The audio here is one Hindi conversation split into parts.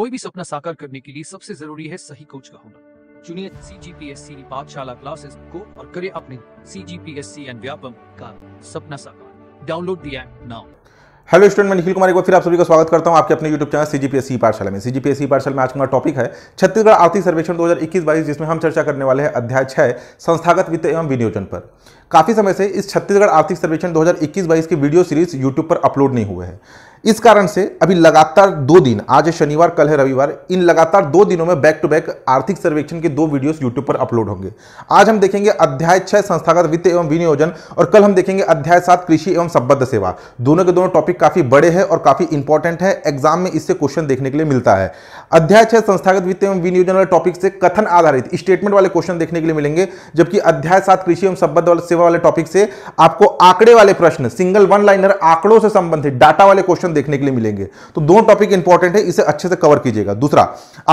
कोई भी सपना साकार करने के लिए सबसे जरूरी है सही कोच का होना चुनिए सी जी पी एस सी पाठशाला क्लासेस को और करे अपने C G P S C and Vyapam का सपना साकार download the app now hello student मैं निखिल कुमार एक बार फिर आप सभी का स्वागत करता हूं आपके अपने YouTube channel C G P Pathshala में सी जी पी पाठशाला में आज का टॉपिक है छत्तीसगढ़ आर्थिक सर्वेक्षण 2021-22 जिसमें हम चर्चा करने वाले हैं अध्याय छः संस्थागत वित्त एवं विनियोजन पर काफ़ी समय से इस छत्तीसगढ़ आर्थिक सर्वेक्षण 2021-22 की वीडियो सीरीज यूट्यूब पर अपलोड नहीं हुए हैं इस कारण से अभी लगातार दो दिन आज है शनिवार कल है रविवार इन लगातार दो दिनों में बैक टू बैक आर्थिक सर्वेक्षण के दो वीडियोस यूट्यूब पर अपलोड होंगे आज हम देखेंगे अध्याय छह संस्थागत वित्त एवं विनियोजन और कल हम देखेंगे अध्याय सात कृषि एवं संबद्ध सेवा दोनों के दोनों टॉपिक काफी बड़े हैं और काफी इंपॉर्टेंट है एग्जाम में इससे क्वेश्चन देखने के लिए मिलता है अध्याय छह संस्थागत वित्त एवं विनियोजन वाले टॉपिक से कथन आधारित स्टेटमेंट वाले क्वेश्चन देखने के लिए मिलेंगे जबकि अध्याय सात कृषि एवं संबद्ध वाले सेवा सेवा वाले टॉपिक से आपको आंकड़े वाले प्रश्न सिंगल वन लाइनर आंकड़ों से संबंधित डाटा वाले क्वेश्चन देखने के लिए मिलेंगे तो दोनों टॉपिक इंपॉर्टेंट है इसे अच्छे से कवर कीजिएगा दूसरा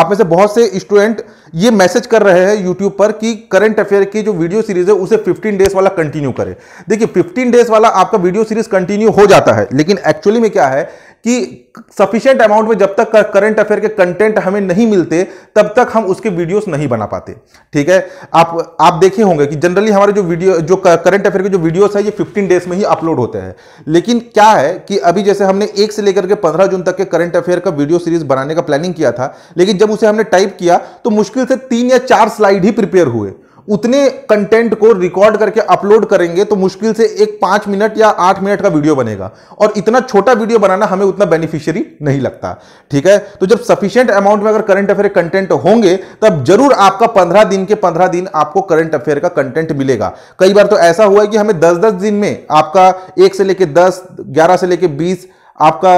आप में से बहुत से स्टूडेंट ये मैसेज कर रहे हैं यूट्यूब पर कि करंट अफेयर की जो वीडियो सीरीज है उसे फिफ्टीन डेज वाला कंटिन्यू करें देखिए फिफ्टीन डेज वाला आपका वीडियो सीरीज कंटिन्यू हो जाता है लेकिन एक्चुअली में क्या है कि सफिशियंट अमाउंट में जब तक करंट अफेयर के कंटेंट हमें नहीं मिलते तब तक हम उसके वीडियोस नहीं बना पाते ठीक है आप आप देखे होंगे कि जनरली हमारे जो वीडियो जो करंट अफेयर के जो वीडियोस है ये 15 डेज में ही अपलोड होते हैं लेकिन क्या है कि अभी जैसे हमने एक से लेकर के पंद्रह जून तक के करंट अफेयर का वीडियो सीरीज बनाने का प्लानिंग किया था लेकिन जब उसे हमने टाइप किया तो मुश्किल से तीन या चार स्लाइड ही प्रिपेयर हुए उतने कंटेंट को रिकॉर्ड करके अपलोड करेंगे तो मुश्किल से एक पांच मिनट या आठ मिनट का वीडियो बनेगा और इतना छोटा वीडियो बनाना हमें उतना बेनिफिशियरी नहीं लगता ठीक है तो जब सफिशियंट अमाउंट में अगर करंट अफेयर कंटेंट होंगे तब जरूर आपका पंद्रह दिन के पंद्रह दिन आपको करंट अफेयर का कंटेंट मिलेगा कई बार तो ऐसा हुआ है कि हमें दस दस दिन में आपका एक से लेकर दस ग्यारह से लेकर बीस आपका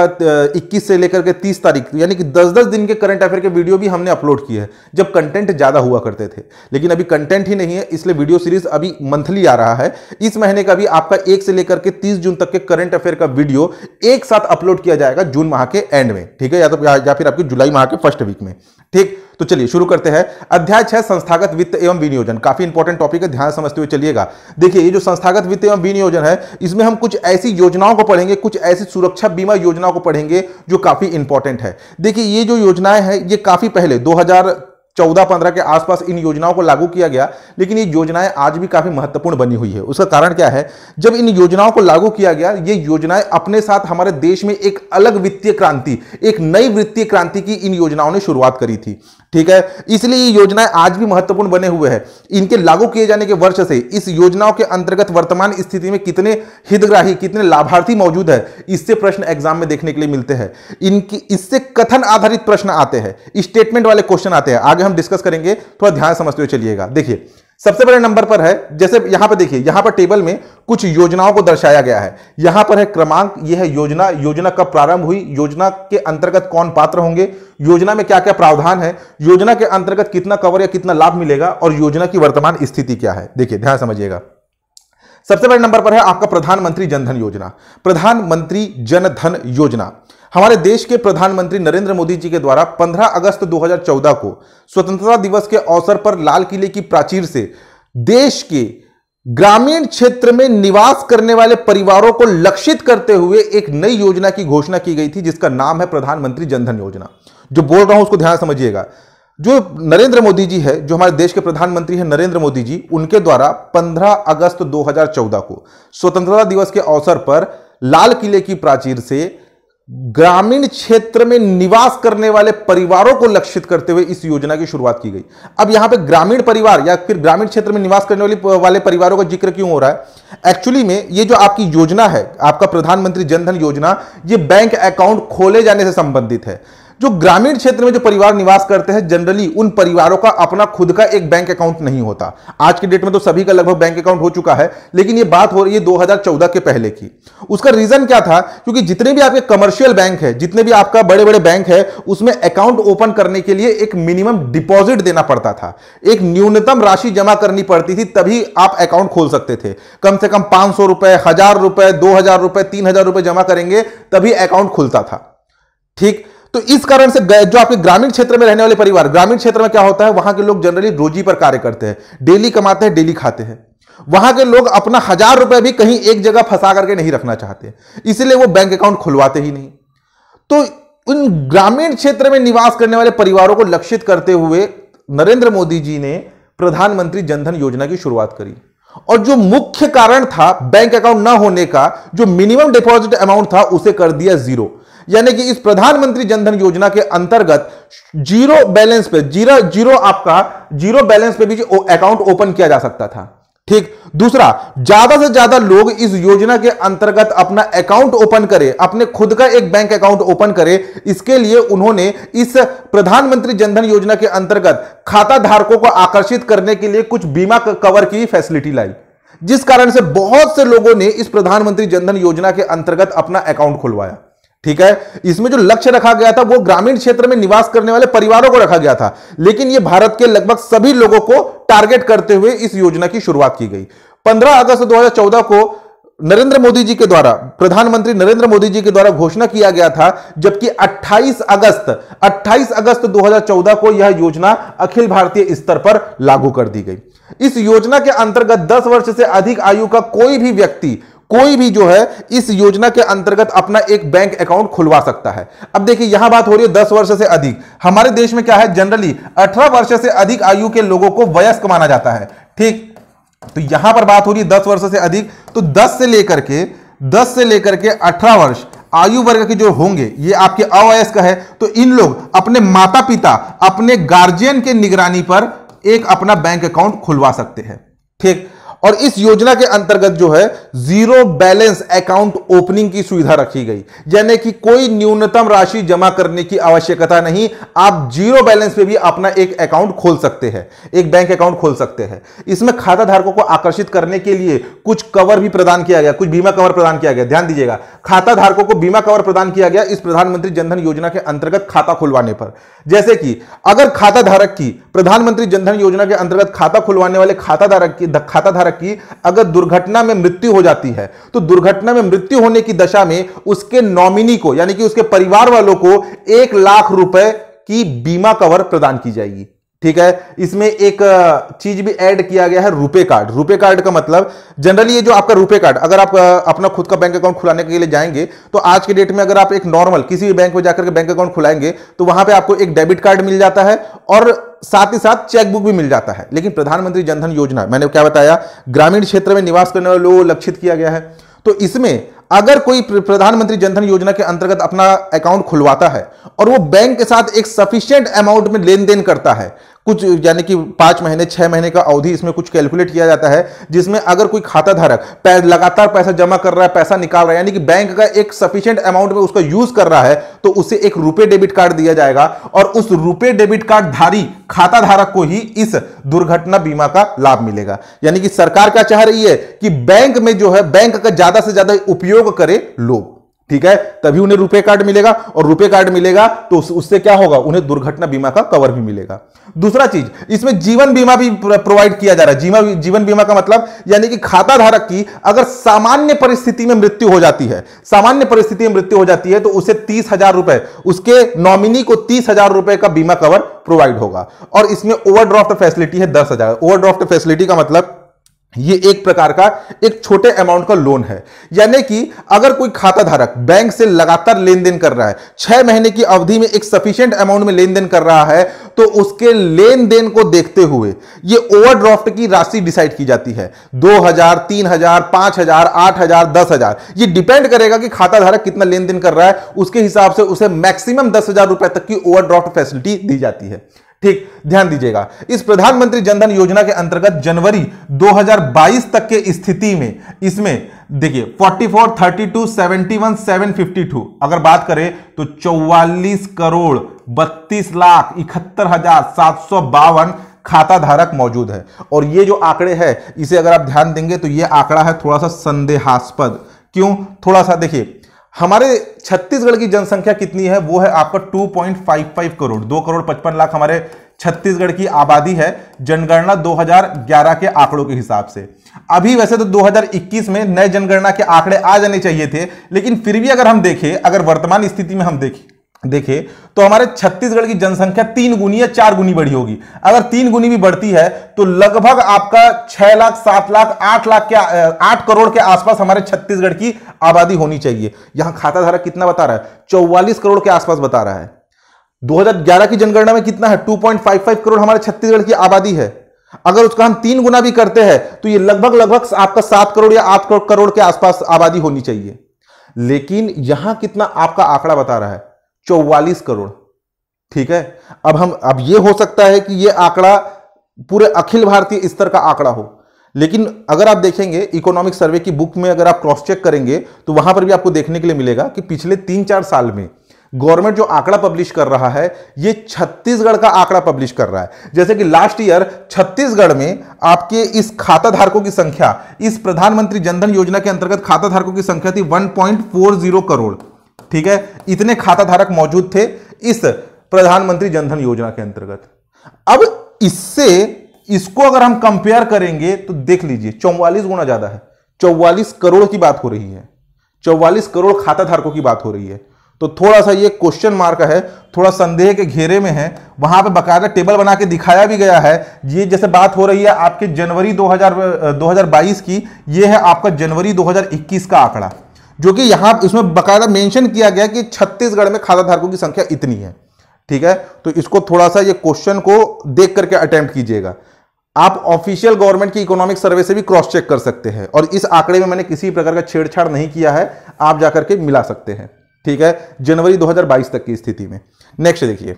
21 से लेकर के 30 तारीख यानी कि 10-10 दिन के करंट अफेयर के वीडियो भी हमने अपलोड किए हैं जब कंटेंट ज़्यादा हुआ करते थे लेकिन अभी कंटेंट ही नहीं है इसलिए वीडियो सीरीज अभी मंथली आ रहा है इस महीने का भी आपका एक से लेकर के 30 जून तक के करंट अफेयर का वीडियो एक साथ अपलोड किया जाएगा जून माह के एंड में ठीक है या तो या फिर आपके जुलाई माह के फर्स्ट वीक में ठीक तो चलिए शुरू करते हैं अध्याय छह संस्थागत वित्त एवं विनियोजन काफी इंपॉर्टेंट टॉपिक है ध्यान समझते हुए चलिएगा देखिए ये जो संस्थागत वित्त एवं विनियोजन है इसमें हम कुछ ऐसी योजनाओं को पढ़ेंगे कुछ ऐसी सुरक्षा बीमा योजनाओं को पढ़ेंगे जो काफी इंपॉर्टेंट है देखिए ये जो योजनाएं हैं ये काफी पहले दो चौदह पंद्रह के आसपास इन योजनाओं को लागू किया गया लेकिन ये योजनाएं आज भी काफी महत्वपूर्ण बनी हुई है उसका कारण क्या है जब इन योजनाओं को लागू किया गया ये योजनाएं अपने साथ हमारे देश में एक अलग वित्तीय क्रांति एक नई वित्तीय क्रांति की इन योजनाओं ने शुरुआत करी थी ठीक है इसलिए ये योजनाएं आज भी महत्वपूर्ण बने हुए हैं इनके लागू किए जाने के वर्ष से इस योजनाओं के अंतर्गत वर्तमान स्थिति में कितने हितग्राही कितने लाभार्थी मौजूद है इससे प्रश्न एग्जाम में देखने के लिए मिलते हैं इनकी इससे कथन आधारित प्रश्न आते हैं स्टेटमेंट वाले क्वेश्चन आते हैं आगे हम डिस्कस करेंगे थोड़ा ध्यान समझते हुए चलिएगा देखिए सबसे बड़े नंबर पर है जैसे यहां पर देखिए यहां पर टेबल में कुछ योजनाओं को दर्शाया गया है यहां पर है क्रमांक यह है योजना योजना कब प्रारंभ हुई योजना के अंतर्गत कौन पात्र होंगे योजना में क्या क्या प्रावधान है योजना के अंतर्गत कितना कवर या कितना लाभ मिलेगा और योजना की वर्तमान स्थिति क्या है देखिए ध्यान समझिएगा सबसे बड़े नंबर पर है आपका प्रधानमंत्री जनधन योजना प्रधानमंत्री जनधन योजना हमारे देश के प्रधानमंत्री नरेंद्र मोदी जी के द्वारा 15 अगस्त 2014 को स्वतंत्रता दिवस के अवसर पर लाल किले की प्राचीर से देश के ग्रामीण क्षेत्र में निवास करने वाले परिवारों को लक्षित करते हुए एक नई योजना की घोषणा की गई थी जिसका नाम है प्रधानमंत्री जनधन योजना जो बोल रहा हूं उसको ध्यान समझिएगा जो नरेंद्र मोदी जी है जो हमारे देश के प्रधानमंत्री हैं नरेंद्र मोदी जी उनके द्वारा 15 अगस्त 2014 को स्वतंत्रता दिवस के अवसर पर लाल किले की प्राचीर से ग्रामीण क्षेत्र में निवास करने वाले परिवारों को लक्षित करते हुए इस योजना की शुरुआत की गई अब यहां पे ग्रामीण परिवार या फिर ग्रामीण क्षेत्र में निवास करने वाले वाले परिवारों का जिक्र क्यों हो रहा है एक्चुअली में ये जो आपकी योजना है आपका प्रधानमंत्री जनधन योजना ये बैंक अकाउंट खोले जाने से संबंधित है जो ग्रामीण क्षेत्र में जो परिवार निवास करते हैं जनरली उन परिवारों का अपना खुद का एक बैंक अकाउंट नहीं होता आज के डेट में तो सभी का लगभग बैंक अकाउंट हो चुका है लेकिन ये बात हो रही है 2014 के पहले की उसका रीजन क्या था क्योंकि जितने भी आपके कमर्शियल बैंक है जितने भी आपका बड़े बड़े बैंक है उसमें अकाउंट ओपन करने के लिए एक मिनिमम डिपॉजिट देना पड़ता था एक न्यूनतम राशि जमा करनी पड़ती थी तभी आप अकाउंट खोल सकते थे कम से कम पांच सौ रुपए हजार रुपए दो हजार रुपए तीन हजार रुपए जमा करेंगे तभी अकाउंट खुलता था ठीक तो इस कारण से जो आपके ग्रामीण क्षेत्र में रहने वाले परिवार ग्रामीण क्षेत्र में क्या होता है वहां के लोग जनरली रोजी पर कार्य करते हैं डेली कमाते हैं डेली खाते हैं वहां के लोग अपना हजार रुपए भी कहीं एक जगह फंसा करके नहीं रखना चाहते इसलिए वो बैंक अकाउंट खुलवाते ही नहीं तो उन ग्रामीण क्षेत्र में निवास करने वाले परिवारों को लक्षित करते हुए नरेंद्र मोदी जी ने प्रधानमंत्री जनधन योजना की शुरुआत करी और जो मुख्य कारण था बैंक अकाउंट ना होने का जो मिनिमम डिपॉजिट अमाउंट था उसे कर दिया जीरो यानी कि इस प्रधानमंत्री जनधन योजना के अंतर्गत जीरो बैलेंस पे जीरो जीरो आपका जीरो बैलेंस पे भी अकाउंट ओपन किया जा सकता था ठीक दूसरा ज्यादा से ज्यादा लोग इस योजना के अंतर्गत अपना अकाउंट ओपन करें अपने खुद का एक बैंक अकाउंट ओपन करें इसके लिए उन्होंने इस प्रधानमंत्री जनधन योजना के अंतर्गत खाता धारकों को आकर्षित करने के लिए कुछ बीमा कवर की फैसिलिटी लाई जिस कारण से बहुत से लोगों ने इस प्रधानमंत्री जनधन योजना के अंतर्गत अपना अकाउंट खुलवाया ठीक है इसमें जो लक्ष्य रखा गया था वो ग्रामीण क्षेत्र में निवास करने वाले परिवारों को रखा गया था लेकिन ये भारत के लगभग सभी लोगों को टारगेट करते हुए इस योजना की शुरुआत की गई 15 अगस्त 2014 को नरेंद्र मोदी जी के द्वारा प्रधानमंत्री नरेंद्र मोदी जी के द्वारा घोषणा किया गया था जबकि 28 अगस्त 28 अगस्त 2014 को यह योजना अखिल भारतीय स्तर पर लागू कर दी गई इस योजना के अंतर्गत 10 वर्ष से अधिक आयु का कोई भी व्यक्ति कोई भी जो है इस योजना के अंतर्गत अपना एक बैंक अकाउंट खुलवा सकता है अब देखिए यहां बात हो रही है दस वर्ष से अधिक हमारे देश में क्या है जनरली अठारह वर्ष से अधिक आयु के लोगों को वयस्क माना जाता है ठीक तो यहां पर बात हो रही है दस वर्ष से अधिक तो दस से लेकर के दस से लेकर के अठारह वर्ष आयु वर्ग के जो होंगे ये आपके अवयस्क है तो इन लोग अपने माता पिता अपने गार्जियन के निगरानी पर एक अपना बैंक अकाउंट खुलवा सकते हैं ठीक और इस योजना के अंतर्गत जो है जीरो बैलेंस अकाउंट ओपनिंग की सुविधा रखी गई यानी कि कोई न्यूनतम राशि जमा करने की आवश्यकता नहीं आप जीरो बैलेंस पे भी अपना एक अकाउंट खोल सकते हैं एक बैंक अकाउंट खोल सकते हैं इसमें खाता धारकों को आकर्षित करने के लिए कुछ कवर भी प्रदान किया गया कुछ बीमा कवर प्रदान किया गया ध्यान दीजिएगा खाता धारकों को बीमा कवर प्रदान किया गया इस प्रधानमंत्री जनधन योजना के अंतर्गत खाता खुलवाने पर जैसे कि अगर खाता धारक की प्रधानमंत्री जनधन योजना के अंतर्गत खाता खुलवाने वाले खाता धारक की खाता धारक दशा अगर दुर्घटना में मृत्यु हो जाती है तो दुर्घटना में मृत्यु होने की दशा में उसके नॉमिनी को यानी कि उसके परिवार वालों को एक लाख रुपए की बीमा कवर प्रदान की जाएगी ठीक है इसमें एक चीज भी ऐड किया गया है रुपे कार्ड रुपे कार्ड का मतलब जनरली ये जो आपका रुपे कार्ड अगर आप अपना खुद का बैंक अकाउंट खुलाने के लिए जाएंगे तो आज के डेट में अगर आप एक नॉर्मल किसी भी बैंक में जाकर के बैंक अकाउंट खुलाएंगे तो वहां पे आपको एक डेबिट कार्ड मिल जाता है और साथ ही साथ चेकबुक भी मिल जाता है लेकिन प्रधानमंत्री जनधन योजना मैंने क्या बताया ग्रामीण क्षेत्र में निवास करने वाले लोगों को लक्षित किया गया है तो इसमें अगर कोई प्रधानमंत्री जनधन योजना के अंतर्गत अपना अकाउंट खुलवाता है और वो बैंक के साथ एक सफिशियंट अमाउंट में लेन देन करता है कुछ यानी कि पांच महीने छह महीने का अवधि इसमें कुछ कैलकुलेट किया जाता है जिसमें अगर कोई खाता धारक लगातार पैसा जमा कर रहा है पैसा निकाल रहा है यानी कि बैंक का एक सफिशियंट अमाउंट में उसका यूज कर रहा है तो उसे एक रुपये डेबिट कार्ड दिया जाएगा और उस रुपये डेबिट कार्ड धारी खाता धारक को ही इस दुर्घटना बीमा का लाभ मिलेगा यानी कि सरकार क्या चाह रही है कि बैंक में जो है बैंक का ज्यादा से ज्यादा उपयोग करे लोग ठीक है तभी उन्हें रुपए कार्ड मिलेगा और रुपए कार्ड मिलेगा तो उस, उससे क्या होगा उन्हें दुर्घटना बीमा का कवर भी मिलेगा दूसरा चीज इसमें जीवन बीमा भी प्रोवाइड किया जा रहा है जीवन जीवन बीमा का मतलब यानी कि खाता धारक की अगर सामान्य परिस्थिति में मृत्यु हो जाती है सामान्य परिस्थिति में मृत्यु हो जाती है तो उसे तीस हजार रुपए उसके नॉमिनी को तीस हजार रुपए का बीमा कवर प्रोवाइड होगा और इसमें ओवरड्राफ्ट फैसिलिटी है दस हजार ओवरड्राफ्ट फैसिलिटी का मतलब ये एक प्रकार का एक छोटे अमाउंट का लोन है यानी कि अगर कोई खाता धारक बैंक से लगातार लेन देन कर रहा है छह महीने की अवधि में एक सफिशियंट अमाउंट में लेन देन कर रहा है तो उसके लेन देन को देखते हुए ये ओवरड्राफ्ट की राशि डिसाइड की जाती है दो हजार तीन हजार पांच हजार आठ हजार दस हजार ये डिपेंड करेगा कि खाता धारक कितना लेन देन कर रहा है उसके हिसाब से उसे मैक्सिमम दस हजार रुपए तक की ओवरड्राफ्ट फैसिलिटी दी जाती है ठीक ध्यान दीजिएगा इस प्रधानमंत्री जनधन योजना के अंतर्गत जनवरी 2022 तक के स्थिति में इसमें देखिए 44, 32, 71, 752 अगर बात करें तो 44 करोड़ 32 लाख इकहत्तर हजार सात सौ बावन खाता धारक मौजूद है और ये जो आंकड़े है इसे अगर आप ध्यान देंगे तो ये आंकड़ा है थोड़ा सा संदेहास्पद क्यों थोड़ा सा देखिए हमारे छत्तीसगढ़ की जनसंख्या कितनी है वो है आपका 2.55 करोड़ दो करोड़ पचपन लाख हमारे छत्तीसगढ़ की आबादी है जनगणना 2011 के आंकड़ों के हिसाब से अभी वैसे तो 2021 में नए जनगणना के आंकड़े आ जाने चाहिए थे लेकिन फिर भी अगर हम देखें अगर वर्तमान स्थिति में हम देखें देखिए तो हमारे छत्तीसगढ़ की जनसंख्या तीन गुनी या चार गुनी बढ़ी होगी अगर तीन गुनी भी बढ़ती है तो लगभग आपका छह लाख सात लाख आठ लाख के आठ करोड़ के आसपास हमारे छत्तीसगढ़ की आबादी होनी चाहिए यहां खाता धारा कितना बता रहा है चौवालीस करोड़ के आसपास बता रहा है 2011 की जनगणना में कितना है 2.55 करोड़ हमारे छत्तीसगढ़ की आबादी है अगर उसका हम तीन गुना भी करते हैं तो ये लगभग लगभग आपका सात करोड़ या आठ करोड़ के आसपास आबादी होनी चाहिए लेकिन यहां कितना आपका आंकड़ा बता रहा है चौवालीस करोड़ ठीक है अब हम अब ये हो सकता है कि ये आंकड़ा पूरे अखिल भारतीय स्तर का आंकड़ा हो लेकिन अगर आप देखेंगे इकोनॉमिक सर्वे की बुक में अगर आप क्रॉस चेक करेंगे तो वहां पर भी आपको देखने के लिए मिलेगा कि पिछले तीन चार साल में गवर्नमेंट जो आंकड़ा पब्लिश कर रहा है ये छत्तीसगढ़ का आंकड़ा पब्लिश कर रहा है जैसे कि लास्ट ईयर छत्तीसगढ़ में आपके इस खाता धारकों की संख्या इस प्रधानमंत्री जनधन योजना के अंतर्गत खाता धारकों की संख्या थी 1.40 करोड़ ठीक है इतने खाता धारक मौजूद थे इस प्रधानमंत्री जनधन योजना के अंतर्गत अब इससे इसको अगर हम कंपेयर करेंगे तो देख लीजिए चौवालीस गुना ज्यादा है चौवालीस करोड़ की बात हो रही है चौवालीस करोड़ खाता धारकों की बात हो रही है तो थोड़ा सा ये क्वेश्चन मार्क है थोड़ा संदेह के घेरे में है वहां पे बकायदा टेबल बना के दिखाया भी गया है ये जैसे बात हो रही है आपके जनवरी 2000 2022 की ये है आपका जनवरी 2021 का आंकड़ा जो कि यहां इसमें बाकायदा मेंशन किया गया कि छत्तीसगढ़ में खाता धारकों की संख्या इतनी है ठीक है तो इसको थोड़ा सा ये क्वेश्चन को देख करके अटैम्प्ट कीजिएगा आप ऑफिशियल गवर्नमेंट की इकोनॉमिक सर्वे से भी क्रॉस चेक कर सकते हैं और इस आंकड़े में मैंने किसी प्रकार का छेड़छाड़ नहीं किया है आप जाकर के मिला सकते हैं ठीक है जनवरी 2022 तक की स्थिति में नेक्स्ट देखिए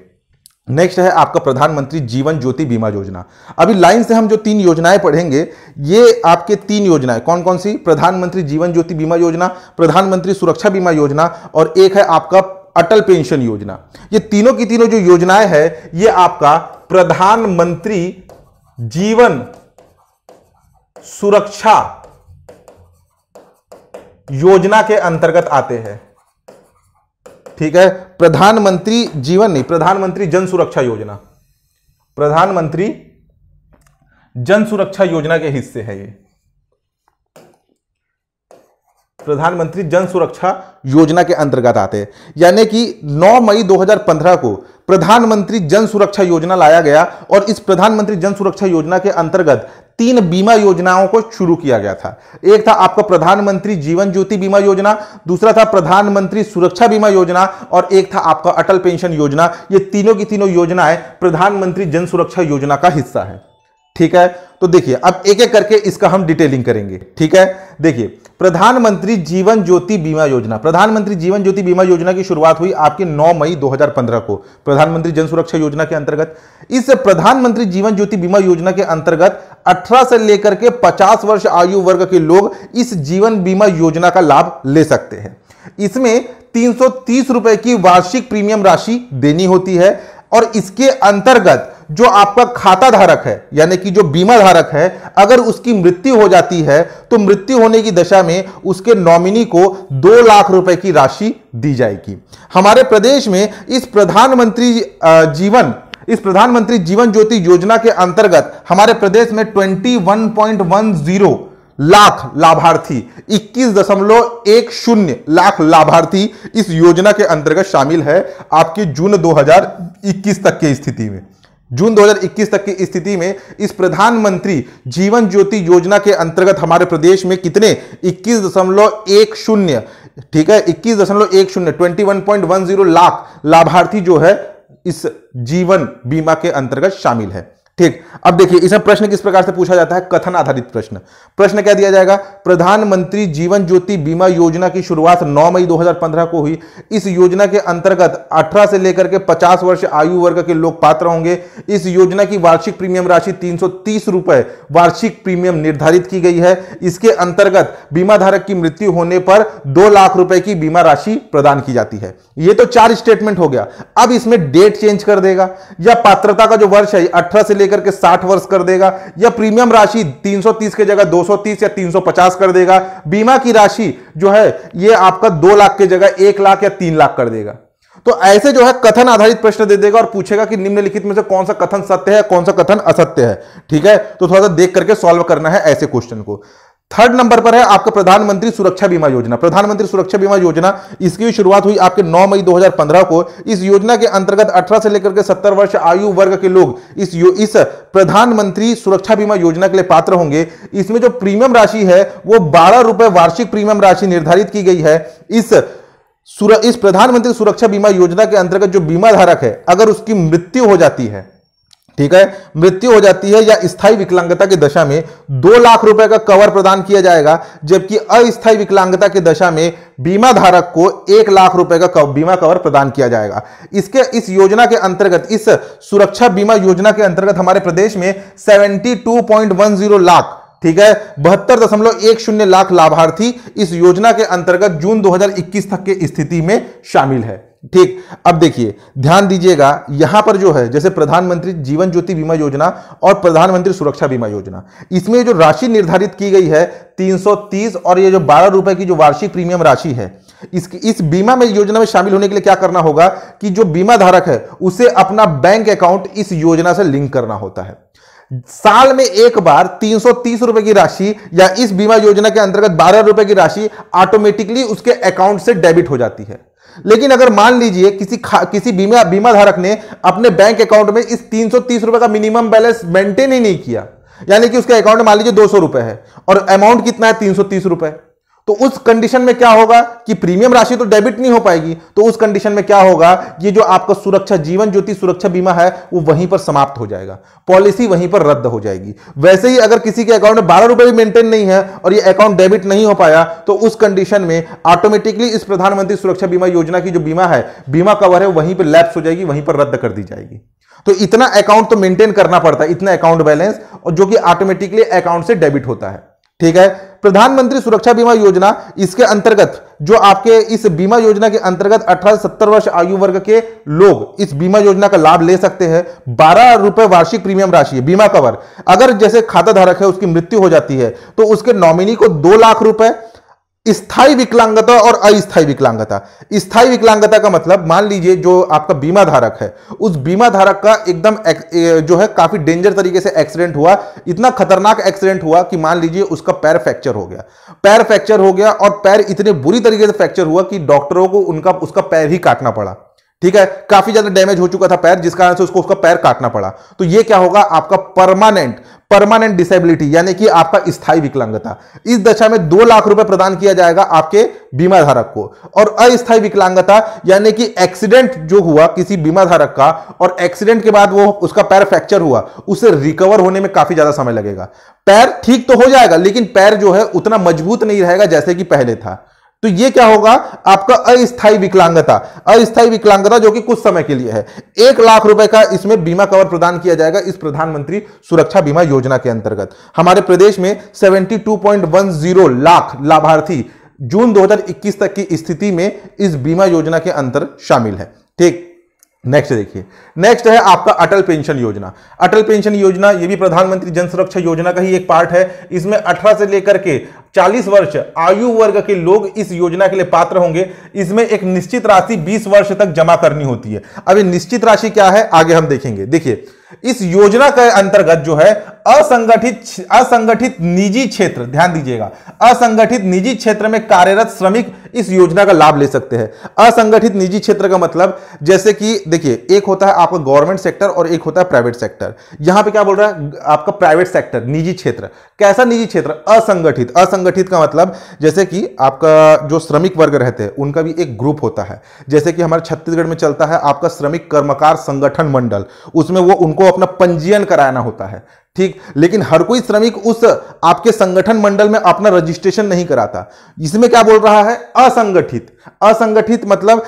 नेक्स्ट है आपका प्रधानमंत्री जीवन ज्योति बीमा योजना अभी लाइन से हम जो तीन योजनाएं पढ़ेंगे ये आपके तीन योजनाएं कौन कौन सी प्रधानमंत्री जीवन ज्योति बीमा योजना प्रधानमंत्री सुरक्षा बीमा योजना और एक है आपका अटल पेंशन योजना ये तीनों की तीनों जो योजनाएं है ये आपका प्रधानमंत्री जीवन सुरक्षा योजना के अंतर्गत आते हैं ठीक है प्रधानमंत्री जीवन नहीं प्रधानमंत्री जन सुरक्षा योजना प्रधानमंत्री जन सुरक्षा योजना के हिस्से है ये प्रधानमंत्री जन सुरक्षा योजना के अंतर्गत आते हैं यानी कि 9 मई 2015 को प्रधानमंत्री जन सुरक्षा योजना लाया गया और इस प्रधानमंत्री जन सुरक्षा योजना के अंतर्गत तीन बीमा योजनाओं को शुरू किया गया था एक था आपका प्रधानमंत्री जीवन ज्योति बीमा योजना दूसरा था प्रधानमंत्री सुरक्षा बीमा योजना और एक था आपका अटल पेंशन योजना ये तीनों की तीनों योजनाएं प्रधानमंत्री जन सुरक्षा योजना का हिस्सा है ठीक है तो देखिए अब एक एक करके इसका हम डिटेलिंग करेंगे ठीक है देखिए प्रधानमंत्री जीवन ज्योति बीमा योजना प्रधानमंत्री जीवन ज्योति बीमा योजना की शुरुआत हुई आपके 9 मई 2015 को प्रधानमंत्री जन सुरक्षा योजना के अंतर्गत इस प्रधानमंत्री जीवन ज्योति बीमा योजना के अंतर्गत 18 से लेकर के 50 वर्ष आयु वर्ग के लोग इस जीवन बीमा योजना का लाभ ले सकते हैं इसमें तीन रुपए की वार्षिक प्रीमियम राशि देनी होती है और इसके अंतर्गत जो आपका खाता धारक है यानी कि जो बीमा धारक है अगर उसकी मृत्यु हो जाती है तो मृत्यु होने की दशा में उसके नॉमिनी को दो लाख रुपए की राशि दी जाएगी हमारे प्रदेश में इस प्रधानमंत्री जीवन इस प्रधानमंत्री जीवन ज्योति योजना के अंतर्गत हमारे प्रदेश में 21.10 लाख लाभार्थी 21.10 लाख लाभार्थी इस योजना के अंतर्गत शामिल है आपकी जून 2021 तक की स्थिति में जून 2021 तक की स्थिति में इस प्रधानमंत्री जीवन ज्योति योजना के अंतर्गत हमारे प्रदेश में कितने इक्कीस दशमलव एक शून्य ठीक है इक्कीस दशमलव एक शून्य twenty one point one zero lakh लाभार्थी जो है इस जीवन बीमा के अंतर्गत शामिल है ठीक अब देखिए इसमें प्रश्न किस प्रकार से पूछा जाता है कथन आधारित प्रश्न प्रश्न क्या दिया जाएगा प्रधानमंत्री जीवन ज्योति बीमा योजना की शुरुआत 9 मई 2015 को हुई इस योजना के अंतर्गत 18 से लेकर के 50 वर्ष आयु वर्ग के लोग पात्र होंगे इस योजना की वार्षिक प्रीमियम राशि तीन रुपए वार्षिक प्रीमियम निर्धारित की गई है इसके अंतर्गत बीमा धारक की मृत्यु होने पर दो लाख रुपए की बीमा राशि प्रदान की जाती है यह तो चार स्टेटमेंट हो गया अब इसमें डेट चेंज कर देगा या पात्रता का जो वर्ष है अठारह से लेकर के 60 वर्ष कर देगा या प्रीमियम राशि 330 के जगह 230 या 350 कर देगा बीमा की राशि जो है ये आपका 2 लाख के जगह 1 लाख या 3 लाख कर देगा तो ऐसे जो है कथन आधारित प्रश्न दे देगा और पूछेगा कि निम्नलिखित में से कौन सा कथन सत्य है कौन सा कथन असत्य है ठीक है तो थोड़ा सा देख करके सॉल्व करना है ऐसे क्वेश्चन को थर्ड नंबर पर है आपका प्रधानमंत्री सुरक्षा बीमा योजना प्रधानमंत्री सुरक्षा बीमा योजना इसकी भी शुरुआत हुई आपके 9 मई 2015 को इस योजना के अंतर्गत 18 से लेकर के 70 वर्ष आयु वर्ग के लोग इस यो, इस प्रधानमंत्री सुरक्षा बीमा योजना के लिए पात्र होंगे इसमें जो प्रीमियम राशि है वो बारह रुपए वार्षिक प्रीमियम राशि निर्धारित की गई है इस इस प्रधानमंत्री सुरक्षा बीमा योजना के अंतर्गत जो बीमा धारक है अगर उसकी मृत्यु हो जाती है ठीक है मृत्यु हो जाती है या स्थायी विकलांगता की दशा में दो लाख रुपए का कवर प्रदान किया जाएगा जबकि अस्थायी विकलांगता की दशा में बीमा धारक को एक लाख रुपए का कव, बीमा कवर प्रदान किया जाएगा इसके इस योजना के अंतर्गत इस सुरक्षा बीमा योजना के अंतर्गत हमारे प्रदेश में जीरो लाख ठीक है बहत्तर दशमलव एक शून्य लाख लाभार्थी इस योजना के अंतर्गत जून 2021 तक की स्थिति में शामिल है ठीक अब देखिए ध्यान दीजिएगा यहां पर जो है जैसे प्रधानमंत्री जीवन ज्योति बीमा योजना और प्रधानमंत्री सुरक्षा बीमा योजना इसमें जो राशि निर्धारित की गई है 330 और ये जो बारह रुपए की जो वार्षिक प्रीमियम राशि है इस इस बीमा में योजना में शामिल होने के लिए क्या करना होगा कि जो बीमा धारक है उसे अपना बैंक अकाउंट इस योजना से लिंक करना होता है साल में एक बार तीन रुपए की राशि या इस बीमा योजना के अंतर्गत बारह रुपए की राशि ऑटोमेटिकली उसके अकाउंट से डेबिट हो जाती है लेकिन अगर मान लीजिए किसी किसी बीमा बीमा धारक ने अपने बैंक अकाउंट में इस तीन रुपए का मिनिमम बैलेंस मेंटेन ही नहीं किया यानी कि उसके अकाउंट में मान लीजिए दो सौ रुपए है और अमाउंट कितना है तीन सौ तीस रुपए तो उस कंडीशन में क्या होगा कि प्रीमियम राशि तो डेबिट नहीं हो पाएगी तो उस कंडीशन में क्या होगा ये जो आपका सुरक्षा जीवन ज्योति सुरक्षा बीमा है वो वहीं पर समाप्त हो जाएगा पॉलिसी वहीं पर रद्द हो जाएगी वैसे ही अगर किसी के अकाउंट में बारह रुपए भी मेंटेन नहीं है और ये अकाउंट डेबिट नहीं हो पाया तो उस कंडीशन में ऑटोमेटिकली इस प्रधानमंत्री सुरक्षा बीमा योजना की जो बीमा है बीमा कवर है वहीं पर लैप्स हो जाएगी वहीं पर रद्द कर दी जाएगी तो इतना अकाउंट तो मेंटेन करना पड़ता है इतना अकाउंट बैलेंस और जो कि ऑटोमेटिकली अकाउंट से डेबिट होता है ठीक है प्रधानमंत्री सुरक्षा बीमा योजना इसके अंतर्गत जो आपके इस बीमा योजना के अंतर्गत अठारह सत्तर वर्ष आयु वर्ग के लोग इस बीमा योजना का लाभ ले सकते हैं बारह रुपए वार्षिक प्रीमियम राशि बीमा कवर अगर जैसे खाता धारक है उसकी मृत्यु हो जाती है तो उसके नॉमिनी को दो लाख रुपए स्थाई विकलांगता और अस्थाई विकलांगता स्थाई विकलांगता का मतलब मान लीजिए जो आपका बीमा धारक है उस बीमा धारक का एकदम एक, जो है काफी डेंजर तरीके से एक्सीडेंट हुआ इतना खतरनाक एक्सीडेंट हुआ कि मान लीजिए उसका पैर फ्रैक्चर हो गया पैर फ्रैक्चर हो गया और पैर इतने बुरी तरीके से फ्रैक्चर हुआ कि डॉक्टरों को उनका उसका पैर ही काटना पड़ा ठीक है काफी ज्यादा डैमेज हो चुका था पैर जिस कारण से उसको उसका पैर काटना पड़ा तो ये क्या होगा आपका परमानेंट परमानेंट डिसेबिलिटी यानी कि आपका स्थायी विकलांगता इस दशा में दो लाख रुपए प्रदान किया जाएगा आपके बीमा धारक को और अस्थायी विकलांगता यानी कि एक्सीडेंट जो हुआ किसी बीमा धारक का और एक्सीडेंट के बाद वो उसका पैर फ्रैक्चर हुआ उसे रिकवर होने में काफी ज्यादा समय लगेगा पैर ठीक तो हो जाएगा लेकिन पैर जो है उतना मजबूत नहीं रहेगा जैसे कि पहले था तो ये क्या होगा आपका अस्थायी विकलांगता अस्थायी विकलांगता जो कि कुछ समय के लिए है एक लाख रुपए का इसमें बीमा कवर प्रदान किया जाएगा इस प्रधानमंत्री सुरक्षा बीमा योजना के अंतर्गत हमारे प्रदेश में 72.10 लाख लाभार्थी जून 2021 तक की स्थिति में इस बीमा योजना के अंतर शामिल है ठीक नेक्स्ट देखिए नेक्स्ट है आपका अटल पेंशन योजना अटल पेंशन योजना ये भी प्रधानमंत्री जन सुरक्षा योजना का ही एक पार्ट है इसमें 18 से लेकर के 40 वर्ष आयु वर्ग के लोग इस योजना के लिए पात्र होंगे इसमें एक निश्चित राशि 20 वर्ष तक जमा करनी होती है अब ये निश्चित राशि क्या है आगे हम देखेंगे देखिए इस योजना के अंतर्गत जो है असंगठित असंगठित निजी क्षेत्र ध्यान दीजिएगा असंगठित निजी क्षेत्र में कार्यरत श्रमिक इस योजना का लाभ ले सकते हैं असंगठित निजी क्षेत्र का मतलब जैसे कि देखिए एक होता है आपका गवर्नमेंट सेक्टर और एक होता है प्राइवेट सेक्टर यहां पे क्या बोल रहा है आपका प्राइवेट सेक्टर निजी क्षेत्र कैसा निजी क्षेत्र असंगठित असंगठित का मतलब जैसे कि आपका जो श्रमिक वर्ग रहते हैं उनका भी एक ग्रुप होता है जैसे कि हमारे छत्तीसगढ़ में चलता है आपका श्रमिक कर्मकार संगठन मंडल उसमें वो उनको अपना पंजीयन कराना होता है ठीक लेकिन हर कोई श्रमिक उस आपके संगठन मंडल में अपना रजिस्ट्रेशन नहीं कराता इसमें क्या बोल रहा है असंगठित असंगठित मतलब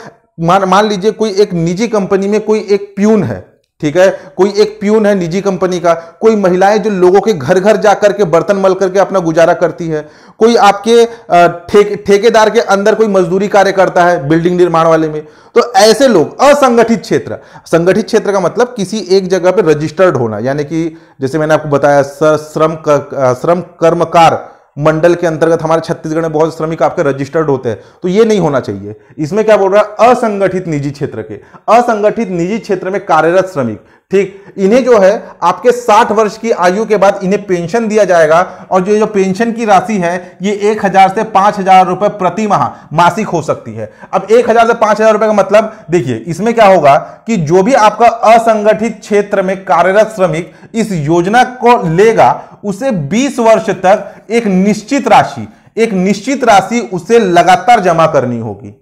मान मान लीजिए कोई एक निजी कंपनी में कोई एक प्यून है ठीक है कोई एक प्यून है निजी कंपनी का कोई महिलाएं जो लोगों के घर घर जाकर के बर्तन मल करके अपना गुजारा करती है कोई आपके ठेकेदार ठेकेदार के अंदर कोई मजदूरी कार्य करता है बिल्डिंग निर्माण वाले में तो ऐसे लोग असंगठित क्षेत्र संगठित क्षेत्र का मतलब किसी एक जगह पर रजिस्टर्ड होना यानी कि जैसे मैंने आपको बताया श्रम कर, श्रम कर्मकार मंडल के अंतर्गत हमारे छत्तीसगढ़ में बहुत श्रमिक आपके रजिस्टर्ड होते हैं तो ये नहीं होना चाहिए इसमें क्या बोल रहा है असंगठित निजी क्षेत्र के असंगठित निजी क्षेत्र में कार्यरत श्रमिक ठीक इन्हें जो है आपके 60 वर्ष की आयु के बाद इन्हें पेंशन दिया जाएगा और जो जो पेंशन की राशि है ये एक हजार से पांच हजार रुपए प्रति माह मासिक हो सकती है अब एक हजार से पांच हजार रुपए का मतलब देखिए इसमें क्या होगा कि जो भी आपका असंगठित क्षेत्र में कार्यरत श्रमिक इस योजना को लेगा उसे बीस वर्ष तक एक निश्चित राशि एक निश्चित राशि उसे लगातार जमा करनी होगी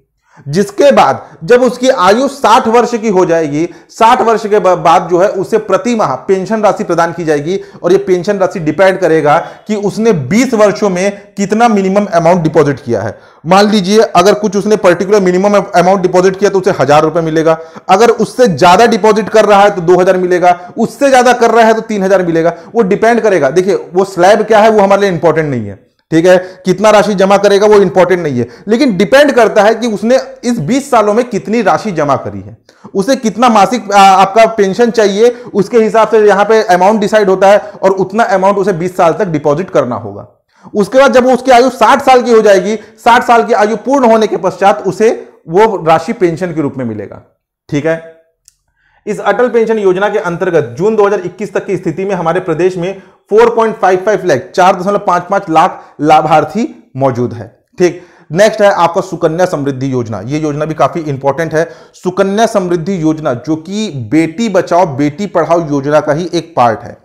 जिसके बाद जब उसकी आयु 60 वर्ष की हो जाएगी 60 वर्ष के बाद जो है उसे प्रति माह पेंशन राशि प्रदान की जाएगी और ये पेंशन राशि डिपेंड करेगा कि उसने 20 वर्षों में कितना मिनिमम अमाउंट डिपॉजिट किया है मान लीजिए अगर कुछ उसने पर्टिकुलर मिनिमम अमाउंट डिपॉजिट किया तो उसे हजार रुपए मिलेगा अगर उससे ज्यादा डिपॉजिट कर रहा है तो दो हजार मिलेगा उससे ज्यादा कर रहा है तो तीन हजार मिलेगा वो डिपेंड करेगा देखिए वो स्लैब क्या है वो हमारे लिए इंपॉर्टेंट नहीं है ठीक है कितना राशि जमा करेगा वो इंपॉर्टेंट नहीं है लेकिन डिपेंड करता है कि उसने इस 20 सालों में कितनी राशि जमा करी है उसे कितना मासिक आपका पेंशन चाहिए उसके हिसाब से यहां पे अमाउंट डिसाइड होता है और उतना अमाउंट उसे 20 साल तक डिपॉजिट करना होगा उसके बाद जब उसकी आयु साठ साल की हो जाएगी साठ साल की आयु पूर्ण होने के पश्चात उसे वो राशि पेंशन के रूप में मिलेगा ठीक है इस अटल पेंशन योजना के अंतर्गत जून 2021 तक की स्थिति में हमारे प्रदेश में 4.55 लाख चार दशमलव पांच पांच लाख लाभार्थी मौजूद है ठीक नेक्स्ट है आपका सुकन्या समृद्धि योजना ये योजना भी काफी इंपॉर्टेंट है सुकन्या समृद्धि योजना जो कि बेटी बचाओ बेटी पढ़ाओ योजना का ही एक पार्ट है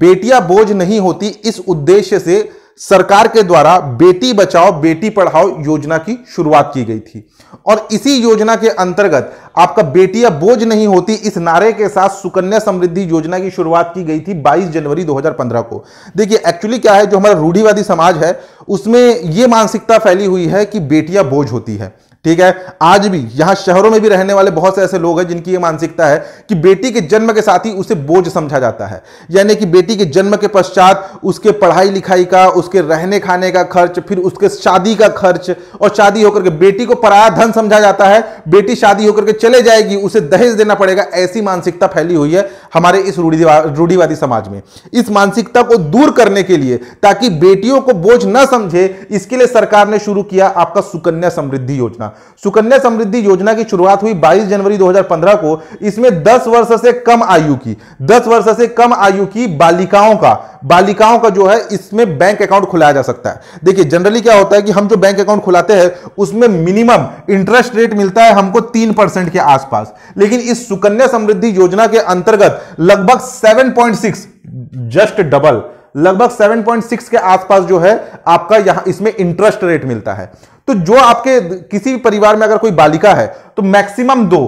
बेटियां बोझ नहीं होती इस उद्देश्य से सरकार के द्वारा बेटी बचाओ बेटी पढ़ाओ योजना की शुरुआत की गई थी और इसी योजना के अंतर्गत आपका बेटियां बोझ नहीं होती इस नारे के साथ सुकन्या समृद्धि योजना की शुरुआत की गई थी 22 जनवरी 2015 को देखिए एक्चुअली क्या है जो हमारा रूढ़ीवादी समाज है उसमें यह मानसिकता फैली हुई है कि बेटियां बोझ होती है ठीक है आज भी यहां शहरों में भी रहने वाले बहुत से ऐसे लोग हैं जिनकी ये मानसिकता है कि बेटी के जन्म के साथ ही उसे बोझ समझा जाता है यानी कि बेटी के जन्म के पश्चात उसके पढ़ाई लिखाई का उसके रहने खाने का खर्च फिर उसके शादी का खर्च और शादी होकर के बेटी को पराया धन समझा जाता है बेटी शादी होकर के चले जाएगी उसे दहेज देना पड़ेगा ऐसी मानसिकता फैली हुई है हमारे इस रूढ़ीवादी समाज में इस मानसिकता को दूर करने के लिए ताकि बेटियों को बोझ न समझे इसके लिए सरकार ने शुरू किया आपका सुकन्या समृद्धि योजना सुकन्या समृद्धि योजना की शुरुआत हुई 22 जनवरी 2015 को इसमें 10 वर्ष से कम आयु की 10 वर्ष से कम आयु की बालिकाओं का बालिकाओं का जो है इसमें बैंक अकाउंट खुलाया जा सकता है देखिए जनरली क्या होता है कि हम जो बैंक अकाउंट खुलाते हैं उसमें मिनिमम इंटरेस्ट रेट मिलता है हमको तीन परसेंट के आसपास लेकिन इस सुकन्या समृद्धि योजना के अंतर्गत लगभग 7.6 जस्ट डबल लगभग 7.6 के आसपास जो है आपका यहां इसमें इंटरेस्ट रेट मिलता है तो जो आपके किसी भी परिवार में अगर कोई बालिका है तो मैक्सिमम दो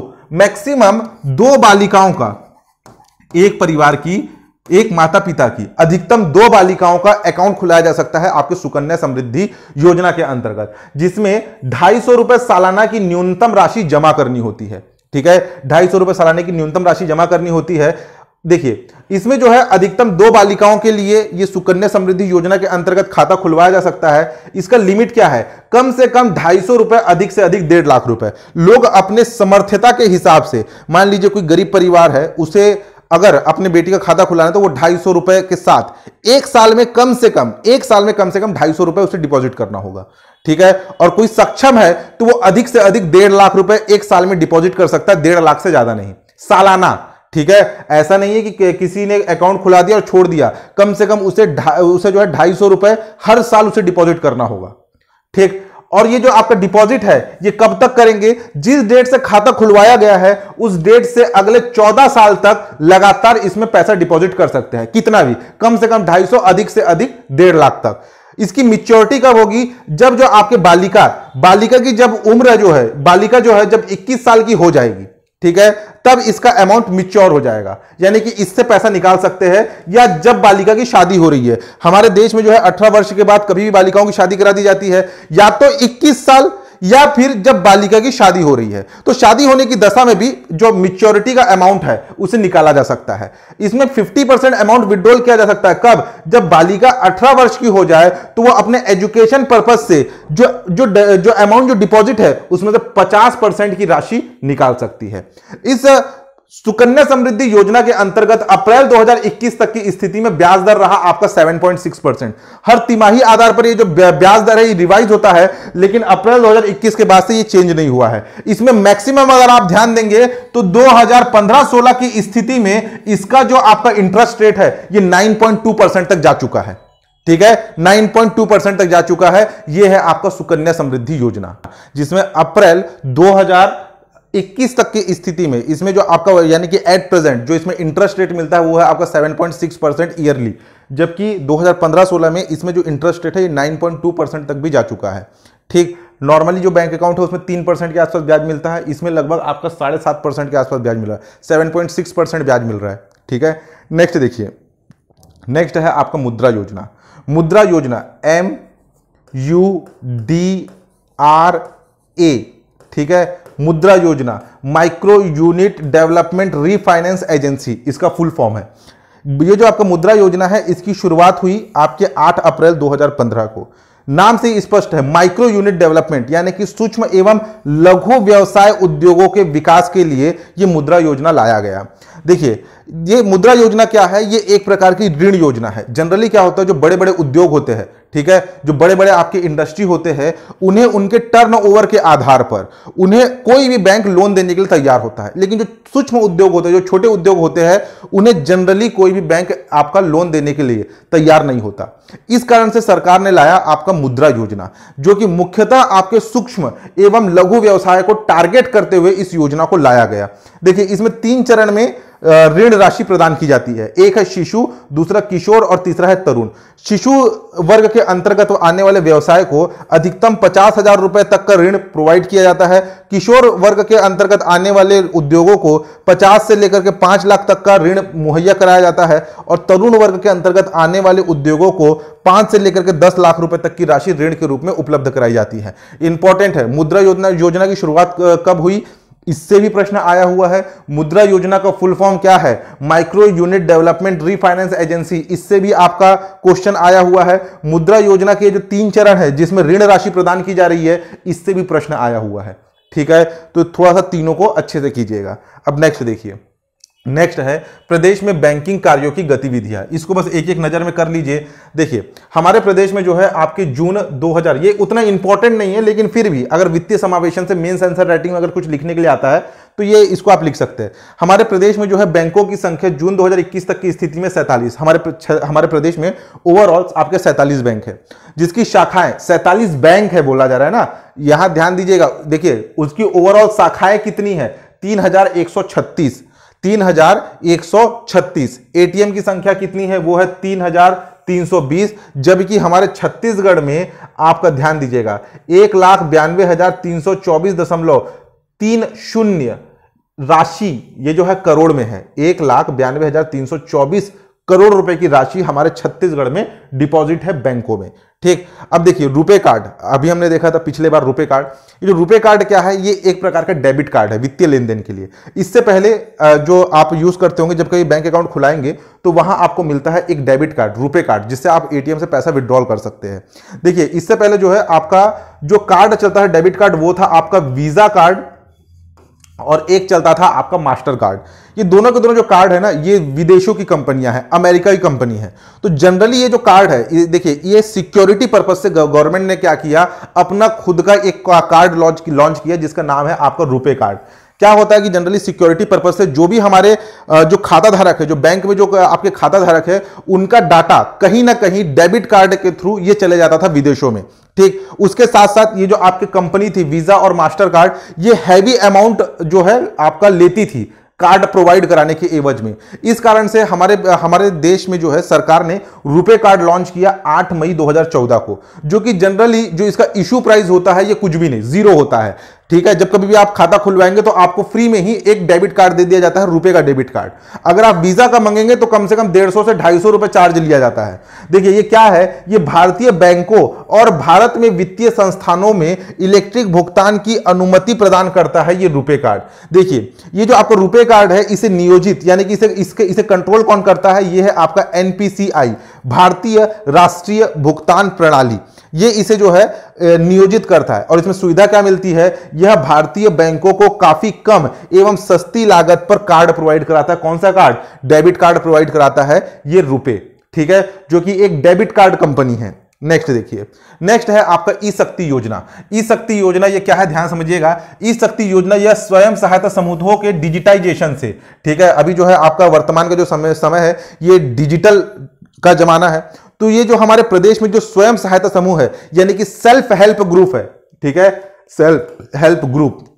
मैक्सिमम दो बालिकाओं का एक परिवार की एक माता पिता की अधिकतम दो बालिकाओं का अकाउंट खुलाया जा सकता है आपके सुकन्या समृद्धि योजना के अंतर्गत जिसमें ढाई सौ रुपए सालाना की न्यूनतम राशि जमा करनी होती है ठीक है ढाई सौ रुपए सालाना की न्यूनतम राशि जमा करनी होती है देखिए इसमें जो है अधिकतम दो बालिकाओं के लिए ये सुकन्या समृद्धि योजना के अंतर्गत खाता खुलवाया जा सकता है इसका लिमिट क्या है कम से कम ढाई सौ रुपए अधिक से अधिक डेढ़ लाख रुपए लोग अपने समर्थता के हिसाब से मान लीजिए कोई गरीब परिवार है उसे अगर अपने बेटी का खाता खुलाना है तो वो ढाई सौ रुपए के साथ एक साल में कम से कम एक साल में कम से कम ढाई सौ रुपए उसे डिपॉजिट करना होगा ठीक है और कोई सक्षम है तो वो अधिक से अधिक डेढ़ लाख रुपए एक साल में डिपॉजिट कर सकता है डेढ़ लाख से ज्यादा नहीं सालाना ठीक है ऐसा नहीं है कि, कि किसी ने अकाउंट खुला दिया और छोड़ दिया कम से कम उसे उसे जो है ढाई सौ रुपए हर साल उसे डिपॉजिट करना होगा ठीक और ये जो आपका डिपॉजिट है ये कब तक करेंगे जिस डेट से खाता खुलवाया गया है उस डेट से अगले 14 साल तक लगातार इसमें पैसा डिपॉजिट कर सकते हैं कितना भी कम से कम 250 अधिक से अधिक डेढ़ लाख तक इसकी मिच्योरिटी कब होगी जब जो आपके बालिका बालिका की जब उम्र जो है बालिका जो है जब 21 साल की हो जाएगी ठीक है तब इसका अमाउंट मिच्योर हो जाएगा यानी कि इससे पैसा निकाल सकते हैं या जब बालिका की शादी हो रही है हमारे देश में जो है अठारह वर्ष के बाद कभी भी बालिकाओं की शादी करा दी जाती है या तो इक्कीस साल या फिर जब बालिका की शादी हो रही है तो शादी होने की दशा में भी जो मिच्योरिटी का अमाउंट है उसे निकाला जा सकता है इसमें 50 परसेंट अमाउंट विड्रॉल किया जा सकता है कब जब बालिका 18 वर्ष की हो जाए तो वह अपने एजुकेशन पर्पज से जो जो जो अमाउंट जो डिपॉजिट है उसमें से पचास परसेंट की राशि निकाल सकती है इस सुकन्या समृद्धि योजना के अंतर्गत अप्रैल 2021 तक की स्थिति में ब्याज दर रहा आपका 7.6 परसेंट हर तिमाही आधार पर ये जो ब्याज दर है ये रिवाइज होता है लेकिन अप्रैल 2021 के बाद से ये चेंज नहीं हुआ है इसमें मैक्सिमम अगर आप ध्यान देंगे तो 2015-16 की स्थिति में इसका जो आपका इंटरेस्ट रेट है ये नाइन परसेंट तक जा चुका है ठीक है 9.2 परसेंट तक जा चुका है यह है आपका सुकन्या समृद्धि योजना जिसमें अप्रैल 21 तक की स्थिति में इसमें जो आपका यानी कि एट प्रेजेंट जो इसमें इंटरेस्ट रेट मिलता है वो है आपका 7.6 परसेंट ईयरली जबकि 2015-16 में इसमें जो इंटरेस्ट रेट है ये 9.2 परसेंट तक भी जा चुका है ठीक नॉर्मली जो बैंक अकाउंट है उसमें तीन परसेंट के आसपास ब्याज मिलता है इसमें लगभग आपका साढ़े सात परसेंट के आसपास ब्याज मिल रहा है सेवन पॉइंट सिक्स परसेंट ब्याज मिल रहा है ठीक है नेक्स्ट देखिए नेक्स्ट है आपका मुद्रा योजना मुद्रा योजना M U D R A ठीक है मुद्रा योजना micro unit development refinance agency इसका फुल फॉर्म है ये जो आपका मुद्रा योजना है इसकी शुरुआत हुई आपके 8 अप्रैल 2015 को नाम से स्पष्ट है माइक्रो यूनिट डेवलपमेंट यानी कि सूक्ष्म एवं लघु व्यवसाय उद्योगों के विकास के लिए यह मुद्रा योजना लाया गया देखिए ये मुद्रा योजना क्या है ये एक प्रकार की ऋण योजना है जनरली क्या होता है जो बड़े बड़े उद्योग होते हैं ठीक है जो बड़े बड़े आपके इंडस्ट्री होते हैं उन्हें उनके टर्नओवर के आधार पर उन्हें कोई भी बैंक लोन देने के लिए तैयार होता है लेकिन जो सूक्ष्म उद्योग होते हैं जो छोटे उद्योग होते हैं उन्हें जनरली कोई भी बैंक आपका लोन देने के लिए तैयार नहीं होता इस कारण से सरकार ने लाया आपका मुद्रा योजना जो कि मुख्यतः आपके सूक्ष्म एवं लघु व्यवसाय को टारगेट करते हुए इस योजना को लाया गया देखिए इसमें तीन चरण में ऋण राशि प्रदान की जाती है एक है शिशु दूसरा किशोर और तीसरा है तरुण शिशु वर्ग के अंतर्गत आने वाले व्यवसाय को अधिकतम पचास हजार रुपए तक का ऋण प्रोवाइड किया जाता है किशोर वर्ग के अंतर्गत आने वाले उद्योगों को पचास से लेकर के पांच लाख तक का ऋण मुहैया कराया जाता है और तरुण वर्ग के अंतर्गत आने वाले उद्योगों को पांच से लेकर के दस लाख रुपए तक की राशि ऋण के रूप में उपलब्ध कराई जाती है इंपॉर्टेंट है मुद्रा योजना योजना की शुरुआत कब हुई इससे भी प्रश्न आया हुआ है मुद्रा योजना का फुल फॉर्म क्या है micro unit development refinance agency इससे भी आपका क्वेश्चन आया हुआ है मुद्रा योजना के जो तीन चरण है जिसमें ऋण राशि प्रदान की जा रही है इससे भी प्रश्न आया हुआ है ठीक है तो थोड़ा सा तीनों को अच्छे से कीजिएगा अब नेक्स्ट देखिए नेक्स्ट है प्रदेश में बैंकिंग कार्यों की गतिविधियां इसको बस एक एक नज़र में कर लीजिए देखिए हमारे प्रदेश में जो है आपके जून 2000 ये उतना इंपॉर्टेंट नहीं है लेकिन फिर भी अगर वित्तीय समावेशन से मेन सेंसर राइटिंग में अगर कुछ लिखने के लिए आता है तो ये इसको आप लिख सकते हैं हमारे प्रदेश में जो है बैंकों की संख्या जून 2021 तक की स्थिति में सैंतालीस हमारे हमारे प्रदेश में ओवरऑल आपके सैंतालीस बैंक है जिसकी शाखाएं सैंतालीस बैंक है बोला जा रहा है ना यहां ध्यान दीजिएगा देखिए उसकी ओवरऑल शाखाएं कितनी है तीन तीन हजार एक सौ छत्तीस एटीएम की संख्या कितनी है वो है तीन हजार तीन सौ बीस जबकि हमारे छत्तीसगढ़ में आपका ध्यान दीजिएगा एक लाख बयानवे हजार तीन सौ चौबीस दशमलव तीन शून्य राशि ये जो है करोड़ में है एक लाख बयानवे हजार तीन सौ चौबीस करोड़ रुपए की राशि हमारे छत्तीसगढ़ में डिपॉजिट है बैंकों में ठीक अब देखिए रुपए कार्ड अभी हमने देखा था पिछले बार रुपए कार्ड ये जो रुपए कार्ड क्या है ये एक प्रकार का डेबिट कार्ड है वित्तीय लेन देन के लिए इससे पहले जो आप यूज करते होंगे जब कभी बैंक अकाउंट खुलाएंगे तो वहां आपको मिलता है एक डेबिट कार्ड रुपए कार्ड जिससे आप एटीएम से पैसा विदड्रॉल कर सकते हैं देखिए इससे पहले जो है आपका जो कार्ड चलता है डेबिट कार्ड वो था आपका वीजा कार्ड और एक चलता था आपका मास्टर कार्ड ये दोनों के दोनों जो कार्ड है ना ये विदेशों की कंपनियां हैं अमेरिका की कंपनी है तो जनरली ये जो कार्ड है ये देखिए ये सिक्योरिटी पर्पज से गवर्नमेंट ने क्या किया अपना खुद का एक कार्ड लॉन्च लॉन्च किया जिसका नाम है आपका रुपे कार्ड क्या होता है कि जनरली सिक्योरिटी पर्पज से जो भी हमारे जो खाता धारक है जो बैंक में जो आपके खाता धारक है उनका डाटा कहीं ना कहीं डेबिट कार्ड के थ्रू ये चले जाता था विदेशों में ठीक उसके साथ साथ ये जो आपकी कंपनी थी वीजा और मास्टर कार्ड ये हैवी अमाउंट जो है आपका लेती थी कार्ड प्रोवाइड कराने के एवज में इस कारण से हमारे हमारे देश में जो है सरकार ने रुपे कार्ड लॉन्च किया 8 मई 2014 को जो कि जनरली जो इसका इशू प्राइस होता है ये कुछ भी नहीं जीरो होता है ठीक है जब कभी भी आप खाता खुलवाएंगे तो आपको फ्री में ही एक डेबिट कार्ड दे दिया जाता है रुपए का डेबिट कार्ड अगर आप वीजा का मंगेंगे तो कम से कम डेढ़ सौ से ढाई सौ रुपए चार्ज लिया जाता है देखिए ये क्या है ये भारतीय बैंकों और भारत में वित्तीय संस्थानों में इलेक्ट्रिक भुगतान की अनुमति प्रदान करता है ये रुपए कार्ड देखिए ये जो आपका रुपए कार्ड है इसे नियोजित यानी कि इसे इसके इसे कंट्रोल कौन करता है ये है आपका एनपीसीआई भारतीय राष्ट्रीय भुगतान प्रणाली ये इसे जो है नियोजित करता है और इसमें सुविधा क्या मिलती है यह भारतीय बैंकों को काफी कम एवं सस्ती लागत पर कार्ड प्रोवाइड कराता है कौन सा कार्ड डेबिट कार्ड प्रोवाइड कराता है ये रुपए ठीक है जो कि एक डेबिट कार्ड कंपनी है नेक्स्ट देखिए नेक्स्ट है आपका ई शक्ति योजना ई शक्ति योजना ये क्या है ध्यान समझिएगा ई शक्ति योजना यह स्वयं सहायता समूहों के डिजिटाइजेशन से ठीक है अभी जो है आपका वर्तमान का जो समय समय है ये डिजिटल का जमाना है तो ये जो हमारे प्रदेश में जो स्वयं सहायता समूह है यानी कि सेल्फ हेल्प ग्रुप है ठीक है सेल्फ हेल्प ग्रुप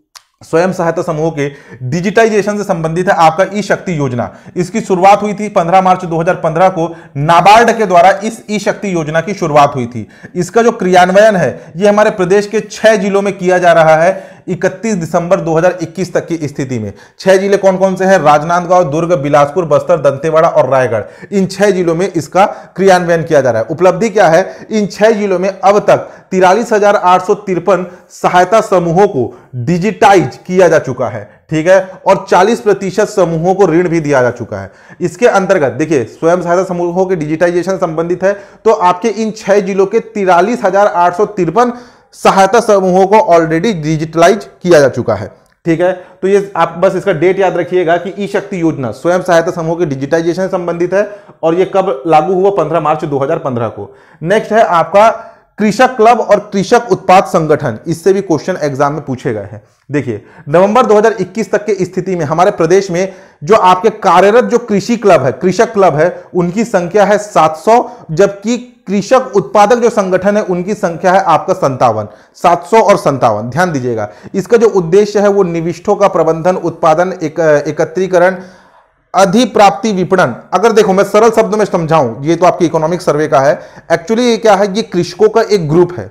स्वयं सहायता समूह के डिजिटाइजेशन से संबंधित है आपका ई शक्ति योजना इसकी शुरुआत हुई थी 15 मार्च 2015 को नाबार्ड के द्वारा इस ई शक्ति योजना की शुरुआत हुई थी इसका जो क्रियान्वयन है ये हमारे प्रदेश के छह जिलों में किया जा रहा है इकतीस दिसंबर 2021 तक की स्थिति में छह जिले कौन कौन से हैं राजनांदगांव दुर्ग बिलासपुर बस्तर दंतेवाड़ा और रायगढ़ इन छह जिलों में इसका क्रियान्वयन किया जा रहा है उपलब्धि क्या है इन छह जिलों में अब तक तिरालीस सहायता समूहों को डिजिटाइज किया जा चुका है ठीक है और 40 प्रतिशत समूहों को ऋण भी दिया जा चुका है इसके अंतर्गत देखिए स्वयं सहायता समूहों के डिजिटाइजेशन संबंधित है तो आपके इन छह जिलों के तिरालीस हजार आठ सौ तिरपन सहायता समूहों को ऑलरेडी डिजिटलाइज किया जा चुका है ठीक है तो ये आप बस इसका डेट याद रखिएगा कि ई शक्ति योजना स्वयं सहायता समूह के डिजिटाइजेशन संबंधित है और ये कब लागू हुआ 15 मार्च 2015 को नेक्स्ट है आपका कृषक क्लब और कृषक उत्पाद संगठन इससे भी क्वेश्चन एग्जाम में पूछे गए हैं देखिए नवंबर 2021 तक की स्थिति में हमारे प्रदेश में जो आपके कार्यरत जो कृषि क्लब है कृषक क्लब है उनकी संख्या है 700 जबकि कृषक उत्पादक जो संगठन है उनकी संख्या है आपका संतावन 700 और संतावन ध्यान दीजिएगा इसका जो उद्देश्य है वो निविष्ठों का प्रबंधन उत्पादन एक, एकत्रीकरण अधिप्राप्ति विपणन अगर देखो मैं सरल शब्द में समझाऊं ये तो आपके इकोनॉमिक सर्वे का है एक्चुअली ये क्या है ये कृषकों का एक ग्रुप है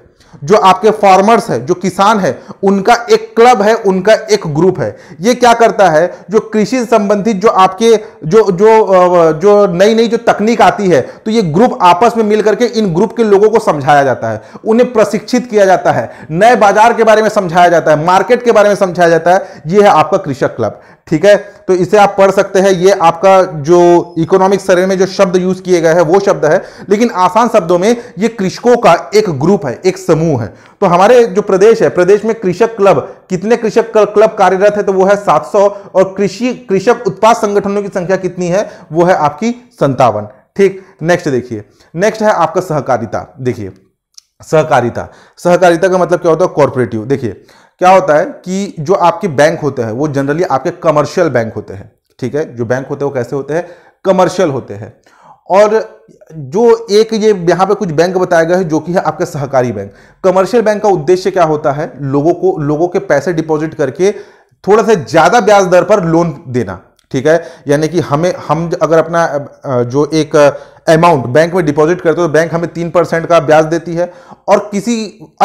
जो आपके फार्मर्स है जो किसान है उनका एक क्लब है उनका एक ग्रुप है ये क्या करता है जो कृषि संबंधित जो आपके जो जो जो नई नई जो तकनीक आती है तो ये ग्रुप आपस में मिलकर के इन ग्रुप के लोगों को समझाया जाता है उन्हें प्रशिक्षित किया जाता है नए बाजार के बारे में समझाया जाता है मार्केट के बारे में समझाया जाता है ये है आपका कृषक क्लब ठीक है तो इसे आप पढ़ सकते हैं ये आपका जो इकोनॉमिक सर्वे में जो शब्द यूज किए गए हैं वो शब्द है लेकिन आसान शब्दों में ये कृषकों का एक ग्रुप है एक समूह है तो हमारे जो प्रदेश है प्रदेश में कृषक क्लब कितने कृषक क्लब कार्यरत है तो वो है 700 और कृषि कृषक उत्पाद संगठनों की संख्या कितनी है वो है आपकी संतावन ठीक नेक्स्ट देखिए नेक्स्ट है आपका सहकारिता देखिए सहकारिता सहकारिता का मतलब क्या होता है कॉरपोरेटिव देखिए क्या होता है कि जो आपके बैंक होते हैं वो जनरली आपके कमर्शियल बैंक होते हैं ठीक है जो बैंक होते हैं वो कैसे होते हैं कमर्शियल होते हैं और जो एक ये यहाँ पे कुछ बैंक बताया गया है जो कि है आपका सहकारी बैंक कमर्शियल बैंक का उद्देश्य क्या होता है लोगों को लोगों के पैसे डिपॉजिट करके थोड़ा सा ज़्यादा ब्याज दर पर लोन देना ठीक है यानी कि हमें हम अगर अपना जो एक अमाउंट बैंक में डिपॉजिट करते हो तो बैंक हमें तीन परसेंट का ब्याज देती है और किसी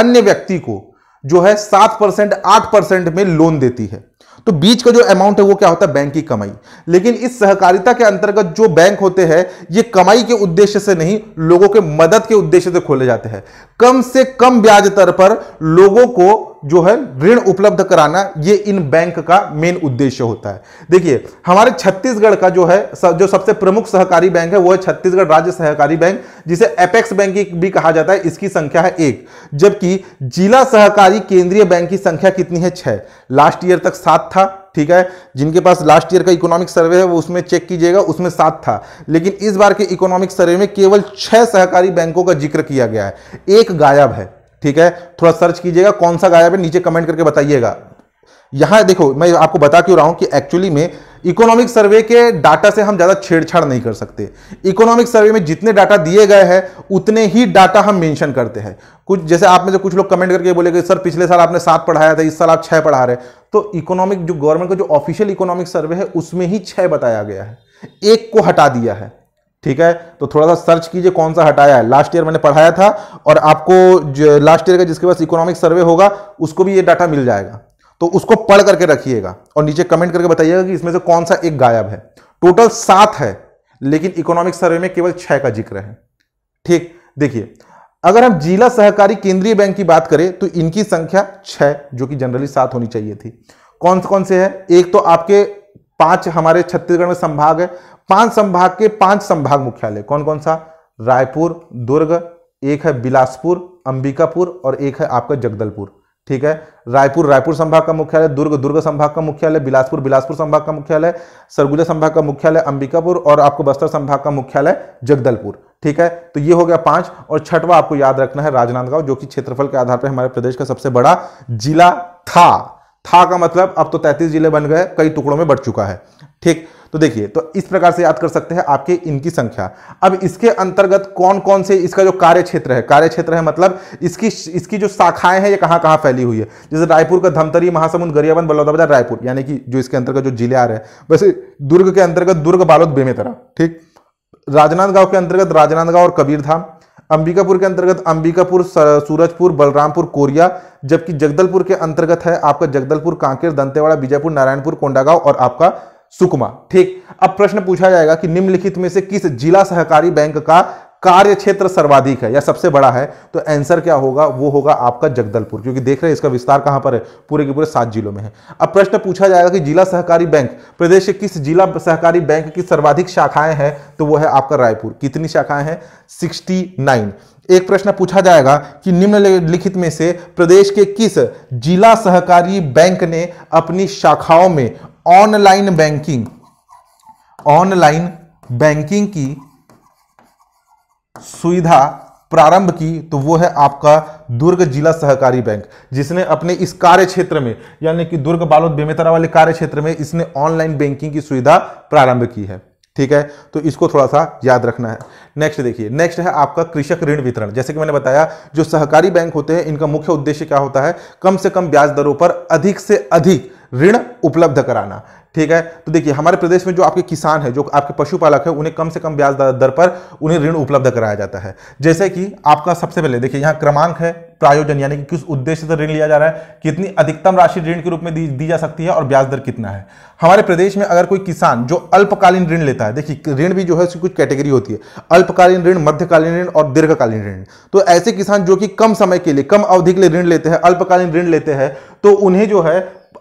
अन्य व्यक्ति को जो है सात परसेंट आठ परसेंट में लोन देती है तो बीच का जो अमाउंट है वो क्या होता है बैंक की कमाई लेकिन इस सहकारिता के अंतर्गत जो बैंक होते हैं ये कमाई के उद्देश्य से नहीं लोगों के मदद के उद्देश्य से खोले जाते हैं कम से कम ब्याज दर पर लोगों को जो है ऋण उपलब्ध कराना ये इन बैंक का मेन उद्देश्य होता है देखिए हमारे छत्तीसगढ़ का जो है जो सबसे प्रमुख सहकारी बैंक है वो है छत्तीसगढ़ राज्य सहकारी बैंक जिसे एपेक्स बैंक भी कहा जाता है इसकी संख्या है एक जबकि जिला सहकारी केंद्रीय बैंक की संख्या कितनी है छह लास्ट ईयर तक सात था ठीक है जिनके पास लास्ट ईयर का इकोनॉमिक सर्वे है वो उसमें चेक कीजिएगा उसमें सात था लेकिन इस बार के इकोनॉमिक सर्वे में केवल छह सहकारी बैंकों का जिक्र किया गया है एक गायब है ठीक है थोड़ा सर्च कीजिएगा कौन सा गायब है नीचे कमेंट करके बताइएगा यहां देखो मैं आपको बता क्यों रहा हूं कि एक्चुअली में इकोनॉमिक सर्वे के डाटा से हम ज़्यादा छेड़छाड़ नहीं कर सकते इकोनॉमिक सर्वे में जितने डाटा दिए गए हैं उतने ही डाटा हम मेंशन करते हैं कुछ जैसे आप में से कुछ लोग कमेंट करके बोले कि सर पिछले साल आपने सात पढ़ाया था इस साल आप छह पढ़ा रहे तो इकोनॉमिक जो गवर्नमेंट का जो ऑफिशियल इकोनॉमिक सर्वे है उसमें ही छः बताया गया है एक को हटा दिया है ठीक है तो थोड़ा सा सर्च कीजिए कौन सा हटाया है लास्ट ईयर मैंने पढ़ाया था और आपको लास्ट ईयर का जिसके पास इकोनॉमिक सर्वे होगा उसको भी ये डाटा मिल जाएगा तो उसको पढ़ करके रखिएगा और नीचे कमेंट करके बताइएगा कि इसमें से कौन सा एक गायब है टोटल सात है लेकिन इकोनॉमिक सर्वे में केवल छह का जिक्र है ठीक देखिए अगर हम जिला सहकारी केंद्रीय बैंक की बात करें तो इनकी संख्या छह जो कि जनरली सात होनी चाहिए थी कौन कौन से है एक तो आपके पांच हमारे छत्तीसगढ़ में संभाग है पांच संभाग के पांच संभाग मुख्यालय कौन कौन सा रायपुर दुर्ग एक है बिलासपुर अंबिकापुर और एक है आपका जगदलपुर ठीक है रायपुर रायपुर संभाग का मुख्यालय दुर्ग दुर्ग संभाग का मुख्यालय बिलासपुर बिलासपुर संभाग का मुख्यालय सरगुजा संभाग का मुख्यालय अंबिकापुर और आपको बस्तर संभाग का मुख्यालय जगदलपुर ठीक है तो ये हो गया पांच और छठवा आपको याद रखना है राजनांदगांव जो कि क्षेत्रफल के आधार पर हमारे प्रदेश का सबसे बड़ा जिला था था का मतलब अब तो 33 जिले बन गए कई टुकड़ों में बढ़ चुका है ठीक तो देखिए तो इस प्रकार से याद कर सकते हैं आपके इनकी संख्या अब इसके अंतर्गत कौन कौन से इसका जो कार्य क्षेत्र है कार्य क्षेत्र है मतलब इसकी इसकी जो शाखाएं हैं ये कहाँ कहाँ फैली हुई है जैसे रायपुर का धमतरी महासमुंद गरियाबंद बलौदाबाजार रायपुर यानी कि जो इसके अंतर्गत जो जिले आ रहे हैं वैसे दुर्ग के अंतर्गत दुर्ग बालोद बेमेतरा ठीक राजनांदगांव के अंतर्गत राजनांदगांव और कबीरधाम अंबिकापुर के अंतर्गत अंबिकापुर सूरजपुर बलरामपुर कोरिया जबकि जगदलपुर के अंतर्गत है आपका जगदलपुर कांकेर दंतेवाड़ा बीजापुर नारायणपुर कोंडागांव और आपका सुकमा ठीक अब प्रश्न पूछा जाएगा कि निम्नलिखित में से किस जिला सहकारी बैंक का कार्य क्षेत्र सर्वाधिक है या सबसे बड़ा है तो आंसर क्या होगा वो होगा आपका जगदलपुर क्योंकि देख रहे हैं इसका विस्तार कहां पर है पूरे के पूरे सात जिलों में है अब प्रश्न पूछा जाएगा कि जिला सहकारी बैंक प्रदेश के किस जिला सहकारी बैंक की सर्वाधिक शाखाएं हैं तो वो है आपका रायपुर कितनी शाखाएं हैं सिक्सटी नाइन एक प्रश्न पूछा जाएगा कि निम्नलिखित में से प्रदेश के किस जिला सहकारी बैंक ने अपनी शाखाओं में ऑनलाइन बैंकिंग ऑनलाइन बैंकिंग की सुविधा प्रारंभ की तो वो है आपका दुर्ग जिला सहकारी बैंक जिसने अपने इस कार्य क्षेत्र में यानी कि दुर्ग बालोद बेमेतरा वाले कार्य क्षेत्र में इसने ऑनलाइन बैंकिंग की सुविधा प्रारंभ की है ठीक है तो इसको थोड़ा सा याद रखना है नेक्स्ट देखिए नेक्स्ट है आपका कृषक ऋण वितरण जैसे कि मैंने बताया जो सहकारी बैंक होते हैं इनका मुख्य उद्देश्य क्या होता है कम से कम ब्याज दरों पर अधिक से अधिक ऋण उपलब्ध कराना ठीक है तो देखिए हमारे प्रदेश में जो आपके किसान है जो आपके पशुपालक है उन्हें कम से कम ब्याज दर पर उन्हें ऋण उपलब्ध कराया जाता है जैसे कि आपका सबसे पहले देखिए यहाँ क्रमांक है प्रायोजन यानी कि किस उद्देश्य से ऋण लिया जा रहा है कितनी अधिकतम राशि ऋण के रूप में दी, दी जा सकती है और ब्याज दर कितना है हमारे प्रदेश में अगर कोई किसान जो अल्पकालीन ऋण लेता है देखिए ऋण भी जो है उसकी कुछ कैटेगरी होती है अल्पकालीन ऋण मध्यकालीन ऋण और दीर्घकालीन ऋण तो ऐसे किसान जो कि कम समय के लिए कम अवधि के लिए ऋण लेते हैं अल्पकालीन ऋण लेते हैं तो उन्हें जो है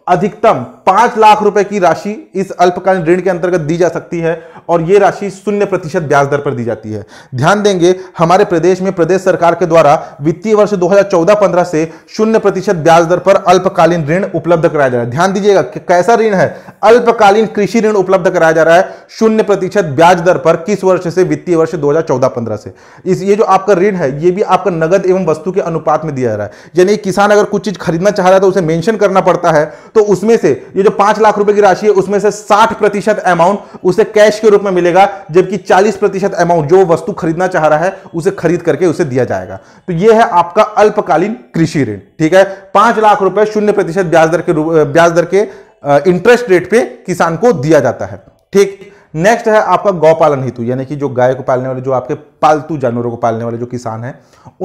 अधिकतम पांच लाख रुपए की राशि इस अल्पकालीन ऋण के अंतर्गत दी जा सकती है और यह राशि शून्य प्रतिशत ब्याज दर पर दी जाती है ध्यान देंगे हमारे प्रदेश में प्रदेश सरकार के द्वारा वित्तीय वर्ष 2014-15 से शून्य प्रतिशत ब्याज दर पर अल्पकालीन ऋण उपलब्ध कराया जा रहा है ध्यान दीजिएगा कैसा ऋण है अल्पकालीन कृषि ऋण उपलब्ध कराया जा रहा है शून्य प्रतिशत ब्याज दर पर किस वर्ष से वित्तीय वर्ष दो हजार से इस ये जो आपका ऋण है ये भी आपका नगद एवं वस्तु के अनुपात में दिया जा रहा है यानी किसान अगर कुछ चीज खरीदना चाह रहा है तो उसे मेंशन करना पड़ता है तो उसमें से ये जो पांच लाख रुपए की राशि है उसमें से साठ प्रतिशत अमाउंट उसे कैश के रूप में मिलेगा जबकि चालीस प्रतिशत अमाउंट जो वस्तु खरीदना चाह रहा है उसे खरीद करके उसे दिया जाएगा तो ये है आपका अल्पकालीन कृषि ऋण ठीक है पांच लाख रुपए शून्य प्रतिशत ब्याज दर के ब्याज दर के इंटरेस्ट रेट पे किसान को दिया जाता है ठीक नेक्स्ट है आपका गौ पालन हेतु यानी कि जो गाय को पालने वाले जो आपके पालतू जानवरों को पालने वाले जो किसान हैं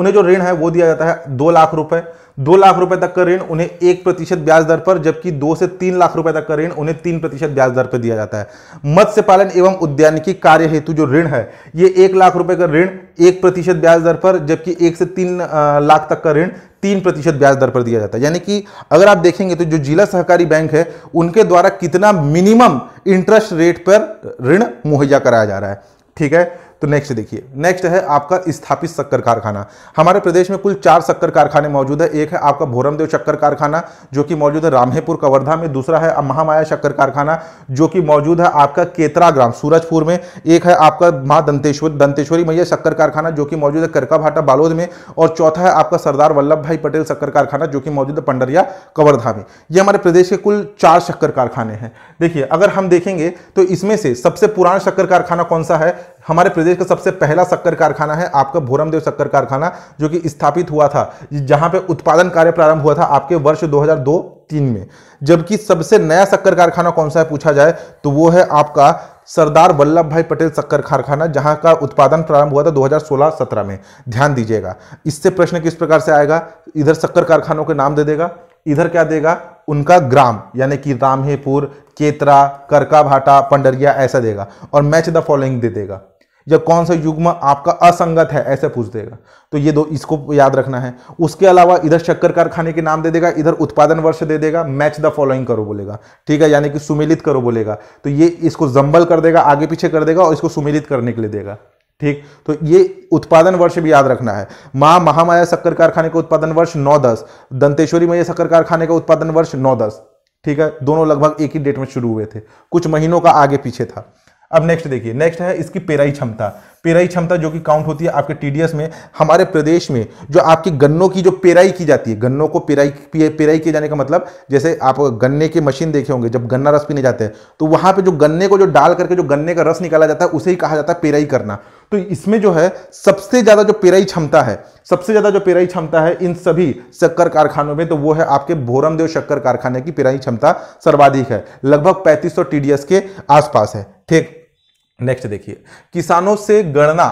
उन्हें जो ऋण है वो दिया जाता है दो लाख रुपए दो लाख रुपए तक का ऋण उन्हें एक प्रतिशत ब्याज दर पर जबकि दो से तीन लाख रुपए तक का ऋण उन्हें तीन प्रतिशत ब्याज दर पर दिया जाता है मत्स्य पालन एवं उद्यानिकी कार्य हेतु जो ऋण है ये एक लाख रुपए का ऋण एक प्रतिशत ब्याज दर पर जबकि एक से तीन लाख तक का ऋण तीन प्रतिशत ब्याज दर पर दिया जाता है यानी कि अगर आप देखेंगे तो जो जिला सहकारी बैंक है उनके द्वारा कितना मिनिमम इंटरेस्ट रेट पर ऋण मुहैया कराया जा रहा है ठीक है तो नेक्स्ट देखिए नेक्स्ट है आपका स्थापित शक्कर कारखाना हमारे प्रदेश में कुल चार शक्कर कारखाने मौजूद है एक है आपका भोरमदेव शक्कर कारखाना जो कि मौजूद है रामहेपुर कवर्धा में दूसरा है महामाया शक्कर कारखाना जो कि मौजूद है आपका केतरा ग्राम सूरजपुर में एक है आपका माँ दंतेश्वर दंतेश्वरी मैया शक्कर कारखाना जो कि मौजूद है करकाभाटा बालोद में और चौथा है आपका सरदार वल्लभ भाई पटेल शक्कर कारखाना जो कि मौजूद है पंडरिया कवर्धा में ये हमारे प्रदेश के कुल चार शक्कर कारखाने हैं देखिए अगर हम देखेंगे तो इसमें से सबसे पुराना शक्कर कारखाना कौन सा है हमारे प्रदेश का सबसे पहला शक्कर कारखाना है आपका भोरमदेव शक्कर कारखाना जो कि स्थापित हुआ था जहां पे उत्पादन कार्य प्रारंभ हुआ था आपके वर्ष 2002 तीन में जबकि सबसे नया शक्कर कारखाना कौन सा है पूछा जाए तो वो है आपका सरदार वल्लभ भाई पटेल शक्कर कारखाना जहां का उत्पादन प्रारंभ हुआ था 2016-17 में ध्यान दीजिएगा इससे प्रश्न किस प्रकार से आएगा इधर शक्कर कारखानों के नाम दे देगा इधर क्या देगा उनका ग्राम यानी कि रामहेपुर केतरा करका भाटा पंडरिया ऐसा देगा और मैच द फॉलोइंग दे देगा या कौन सा युग्म आपका असंगत है ऐसे पूछ देगा तो ये दो इसको याद रखना है उसके अलावा इधर शक्कर कारखाने के नाम दे देगा इधर उत्पादन वर्ष दे देगा मैच द फॉलोइंग करो बोलेगा ठीक है यानी कि सुमिलित करो बोलेगा तो ये इसको जंबल कर देगा आगे पीछे कर देगा और इसको सुमिलित करने के लिए देगा ठीक तो ये उत्पादन वर्ष भी याद रखना है माँ महामाया शक्कर कारखाने का उत्पादन वर्ष नौ दस दंतेश्वरी मैया शक्कर कारखाने का उत्पादन वर्ष नौ दस ठीक है दोनों लगभग एक ही डेट में शुरू हुए थे कुछ महीनों का आगे पीछे था अब नेक्स्ट देखिए नेक्स्ट है इसकी पेराई क्षमता पेराई क्षमता जो कि काउंट होती है आपके टीडीएस में हमारे प्रदेश में जो आपके गन्नों की जो पेराई की जाती है गन्नों को पेराई पेराई किए जाने का मतलब जैसे आप गन्ने के मशीन देखे होंगे जब गन्ना रस पीने जाते हैं तो वहां पे जो गन्ने को जो डाल करके जो गन्ने का रस निकाला जाता है उसे ही कहा जाता है पेराई करना तो इसमें जो है सबसे ज़्यादा जो पेराई क्षमता है सबसे ज़्यादा जो पेराई क्षमता है इन सभी शक्कर कारखानों में तो वो है आपके भोरमदेव शक्कर कारखाने की पेराई क्षमता सर्वाधिक है लगभग पैंतीस सौ के आसपास है ठीक नेक्स्ट देखिए किसानों से गणना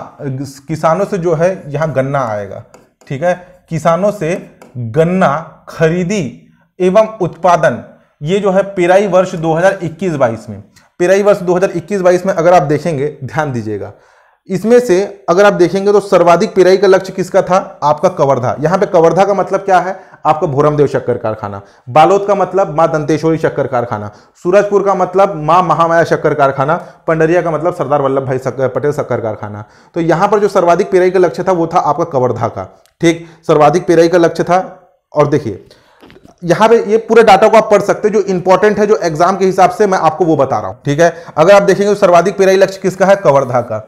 किसानों से जो है यहाँ गन्ना आएगा ठीक है किसानों से गन्ना खरीदी एवं उत्पादन ये जो है पेराई वर्ष 2021-22 में पेराई वर्ष 2021-22 में अगर आप देखेंगे ध्यान दीजिएगा इसमें से अगर आप देखेंगे तो सर्वाधिक पेराई का लक्ष्य किसका था आपका कवर्धा यहाँ पे कवर्धा का मतलब क्या है आपका भोरमदेव शक्कर कारखाना बालोद का मतलब माँ दंतेश्वरी शक्कर कारखाना सूरजपुर का मतलब माँ महामाया शक्कर कारखाना पंडरिया का मतलब सरदार वल्लभ भाई पटेल शक्कर कारखाना तो यहाँ पर जो सर्वाधिक पेराई का लक्ष्य था वो था आपका कवर्धा का ठीक सर्वाधिक पेराई का लक्ष्य था और देखिए यहाँ पे ये पूरे डाटा को आप पढ़ सकते हैं जो इंपॉर्टेंट है जो एग्जाम के हिसाब से मैं आपको वो बता रहा हूं ठीक है अगर आप देखेंगे तो सर्वाधिक पेराई लक्ष्य किसका है कवर्धा का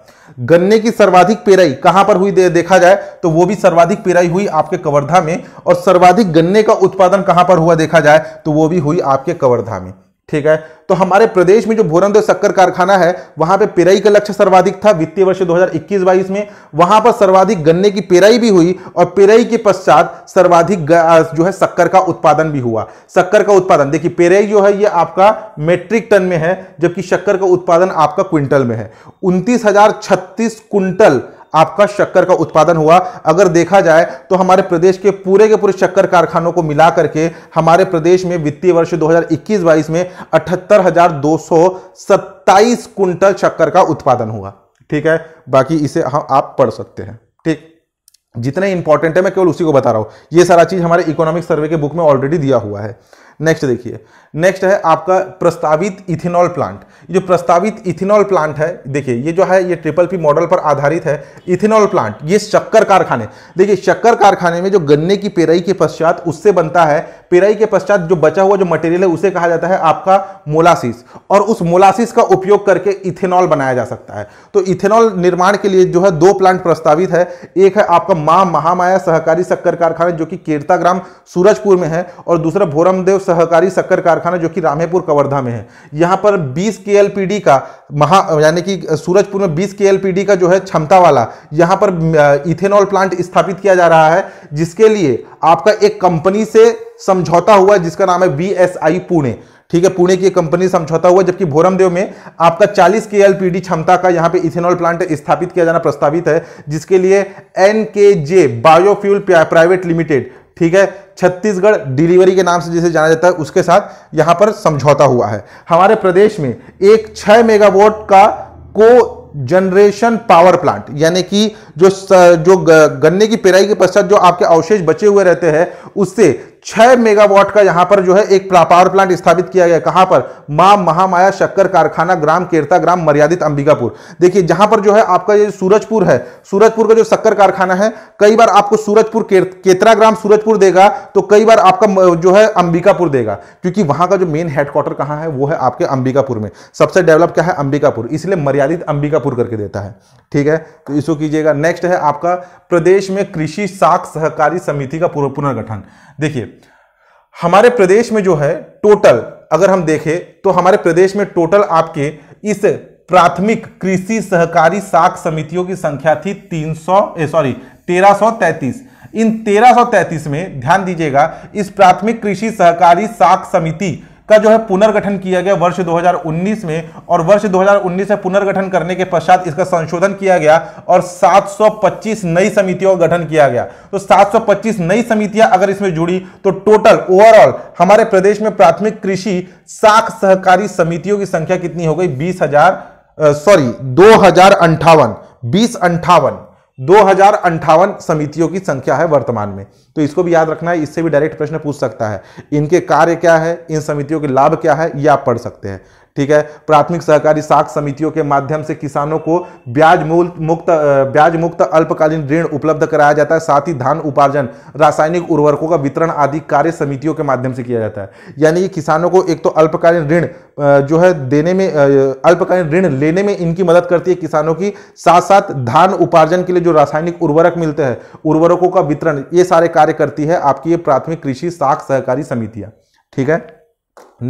गन्ने की सर्वाधिक पेराई कहां पर हुई दे, देखा जाए तो वो भी सर्वाधिक पेराई हुई आपके कवर्धा में और सर्वाधिक गन्ने का उत्पादन कहां पर हुआ देखा जाए तो वो भी हुई आपके कवर्धा में ठीक है तो हमारे प्रदेश में जो भोरनदेव शक्कर कारखाना है वहां पे पेराई का लक्ष्य सर्वाधिक था वित्तीय वर्ष 2021-22 में वहां पर सर्वाधिक गन्ने की पेराई भी हुई और पेराई के पश्चात सर्वाधिक जो है शक्कर का उत्पादन भी हुआ शक्कर का उत्पादन देखिए पेराई जो है ये आपका मेट्रिक टन में है जबकि शक्कर का उत्पादन आपका क्विंटल में है उनतीस क्विंटल आपका शक्कर का उत्पादन हुआ अगर देखा जाए तो हमारे प्रदेश के पूरे के पूरे शक्कर कारखानों को मिला करके हमारे प्रदेश में वित्तीय वर्ष 2021-22 में अठहत्तर कुंटल शक्कर का उत्पादन हुआ ठीक है बाकी इसे हाँ, आप पढ़ सकते हैं ठीक जितने इंपॉर्टेंट है मैं केवल उसी को बता रहा हूं यह सारा चीज हमारे इकोनॉमिक सर्वे के बुक में ऑलरेडी दिया हुआ है नेक्स्ट देखिए नेक्स्ट है आपका प्रस्तावित इथेनॉल प्लांट जो प्रस्तावित इथेनॉल प्लांट है देखिए ये जो है ये ट्रिपल पी मॉडल पर आधारित है इथेनॉल प्लांट ये शक्कर कारखाने देखिए शक्कर कारखाने में जो गन्ने की पेराई के पश्चात उससे बनता है पेराई के पश्चात जो बचा हुआ जो मटेरियल है उसे कहा जाता है आपका मोलासिस और उस मोलासिस का उपयोग करके इथेनॉल बनाया जा सकता है तो इथेनॉल निर्माण के लिए जो है दो प्लांट प्रस्तावित है एक है आपका माँ महामाया सहकारी शक्कर कारखाना जो कि केरताग्राम सूरजपुर में है और दूसरा भोरमदेव सहकारी शक्कर कारखाना कारखाना जो कि रामेपुर कवर्धा में है यहाँ पर 20 के का महा यानी कि सूरजपुर में 20 के का जो है क्षमता वाला यहाँ पर इथेनॉल प्लांट स्थापित किया जा रहा है जिसके लिए आपका एक कंपनी से समझौता हुआ जिसका नाम है बी पुणे ठीक है पुणे की कंपनी समझौता हुआ जबकि भोरमदेव में आपका 40 के एल क्षमता का यहां पे इथेनॉल प्लांट स्थापित किया जाना प्रस्तावित है जिसके लिए एन के जे बायोफ्यूल प्राइवेट लिमिटेड ठीक है छत्तीसगढ़ डिलीवरी के नाम से जिसे जाना जाता है उसके साथ यहां पर समझौता हुआ है हमारे प्रदेश में एक छह मेगावाट का को जनरेशन पावर प्लांट यानी कि जो जो गन्ने की पेराई के पश्चात जो आपके अवशेष बचे हुए रहते हैं उससे छह मेगावाट का यहां पर जो है एक पावर प्लांट स्थापित किया गया कहां पर मां महामाया शक्कर कारखाना ग्राम केरता ग्राम मर्यादित अंबिकापुर देखिए जहां पर जो है आपका ये सूरजपुर है सूरजपुर का जो शक्कर कारखाना है कई बार आपको सूरजपुर केतरा ग्राम सूरजपुर देगा तो कई बार आपका जो है अंबिकापुर देगा क्योंकि वहां का जो मेन हेडक्वार्टर कहां है वो है आपके अंबिकापुर में सबसे डेवलप क्या है अंबिकापुर इसलिए मर्यादित अंबिकापुर करके देता है ठीक है तो इसको कीजिएगा नेक्स्ट है आपका प्रदेश में कृषि साख सहकारी समिति का पुनर्गठन देखिए हमारे प्रदेश में जो है टोटल अगर हम देखें तो हमारे प्रदेश में टोटल आपके इस प्राथमिक कृषि सहकारी साख समितियों की संख्या थी 300 सॉरी 1333 इन 1333 में ध्यान दीजिएगा इस प्राथमिक कृषि सहकारी साख समिति का जो है पुनर्गठन किया गया वर्ष 2019 में और वर्ष 2019 में पुनर्गठन करने के पश्चात इसका संशोधन किया गया और 725 नई समितियों का गठन किया गया तो 725 नई समितियां अगर इसमें जुड़ी तो टोटल ओवरऑल हमारे प्रदेश में प्राथमिक कृषि साख सहकारी समितियों की संख्या कितनी हो गई बीस हजार सॉरी दो हजार अंठावन बीस अंठावन दो हजार अंठावन समितियों की संख्या है वर्तमान में तो इसको भी याद रखना है इससे भी डायरेक्ट प्रश्न पूछ सकता है इनके कार्य क्या है इन समितियों के लाभ क्या है ये आप पढ़ सकते हैं ठीक है प्राथमिक सहकारी साख समितियों के माध्यम से किसानों को ब्याज मूल मुक्त ब्याज मुक्त अल्पकालीन ऋण उपलब्ध कराया जाता है साथ ही धान उपार्जन रासायनिक उर्वरकों का वितरण आदि कार्य समितियों के माध्यम से किया जाता है यानी कि किसानों को एक तो अल्पकालीन ऋण जो है देने में अल्पकालीन ऋण लेने में इनकी मदद करती है किसानों की साथ साथ धान उपार्जन के लिए जो रासायनिक उर्वरक मिलते हैं उर्वरकों का वितरण ये सारे कार्य करती है आपकी ये प्राथमिक कृषि साख सहकारी समितियां ठीक है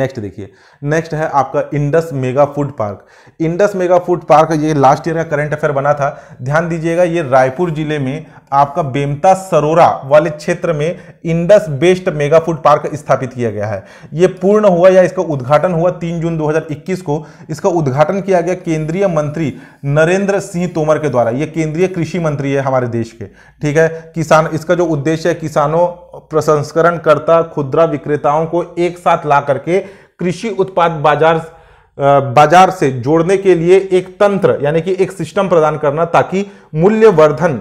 नेक्स्ट देखिए नेक्स्ट है आपका Indus mega food park Indus mega food park ये लास्ट ईयर का करंट अफेयर बना था ध्यान दीजिएगा ये रायपुर जिले में आपका बेमता सरोरा वाले क्षेत्र में Indus best mega food park स्थापित किया गया है यह पूर्ण हुआ या इसका उद्घाटन हुआ तीन जून 2021 को इसका उद्घाटन किया गया केंद्रीय मंत्री नरेंद्र सिंह तोमर के द्वारा यह केंद्रीय कृषि मंत्री है हमारे देश के ठीक है किसान इसका जो उद्देश्य है किसानों प्रसंस्करणकर्ता खुदरा विक्रेताओं को एक साथ ला करके कृषि उत्पाद बाजार बाजार से जोड़ने के लिए एक तंत्र यानी कि एक सिस्टम प्रदान करना ताकि मूल्यवर्धन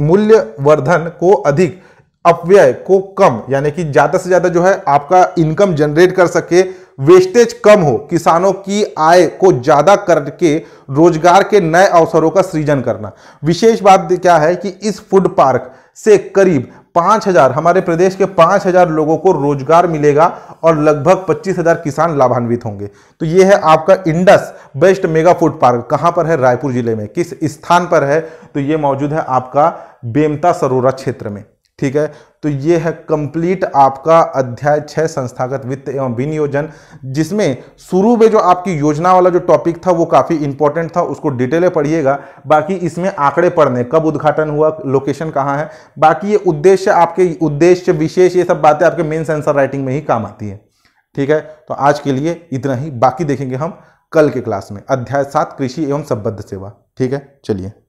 मूल्य वर्धन को अधिक अपव्यय को कम यानी कि ज़्यादा से ज़्यादा जो है आपका इनकम जनरेट कर सके वेस्टेज कम हो किसानों की आय को ज़्यादा करके रोजगार के नए अवसरों का सृजन करना विशेष बात क्या है कि इस फूड पार्क से करीब पाँच हजार हमारे प्रदेश के पाँच हजार लोगों को रोजगार मिलेगा और लगभग पच्चीस हजार किसान लाभान्वित होंगे तो ये है आपका Indus best mega food park कहाँ पर है रायपुर जिले में किस स्थान पर है तो ये मौजूद है आपका बेमता सरोरा क्षेत्र में ठीक है तो ये है कंप्लीट आपका अध्याय छः संस्थागत वित्त एवं विनियोजन जिसमें शुरू में जो आपकी योजना वाला जो टॉपिक था वो काफ़ी इंपॉर्टेंट था उसको डिटेलें पढ़िएगा बाकी इसमें आंकड़े पढ़ने कब उद्घाटन हुआ लोकेशन कहाँ है बाकी ये उद्देश्य आपके उद्देश्य विशेष ये सब बातें आपके मेन सेंसर राइटिंग में ही काम आती है ठीक है तो आज के लिए इतना ही बाकी देखेंगे हम कल के क्लास में अध्याय सात कृषि एवं संबद्ध सेवा ठीक है चलिए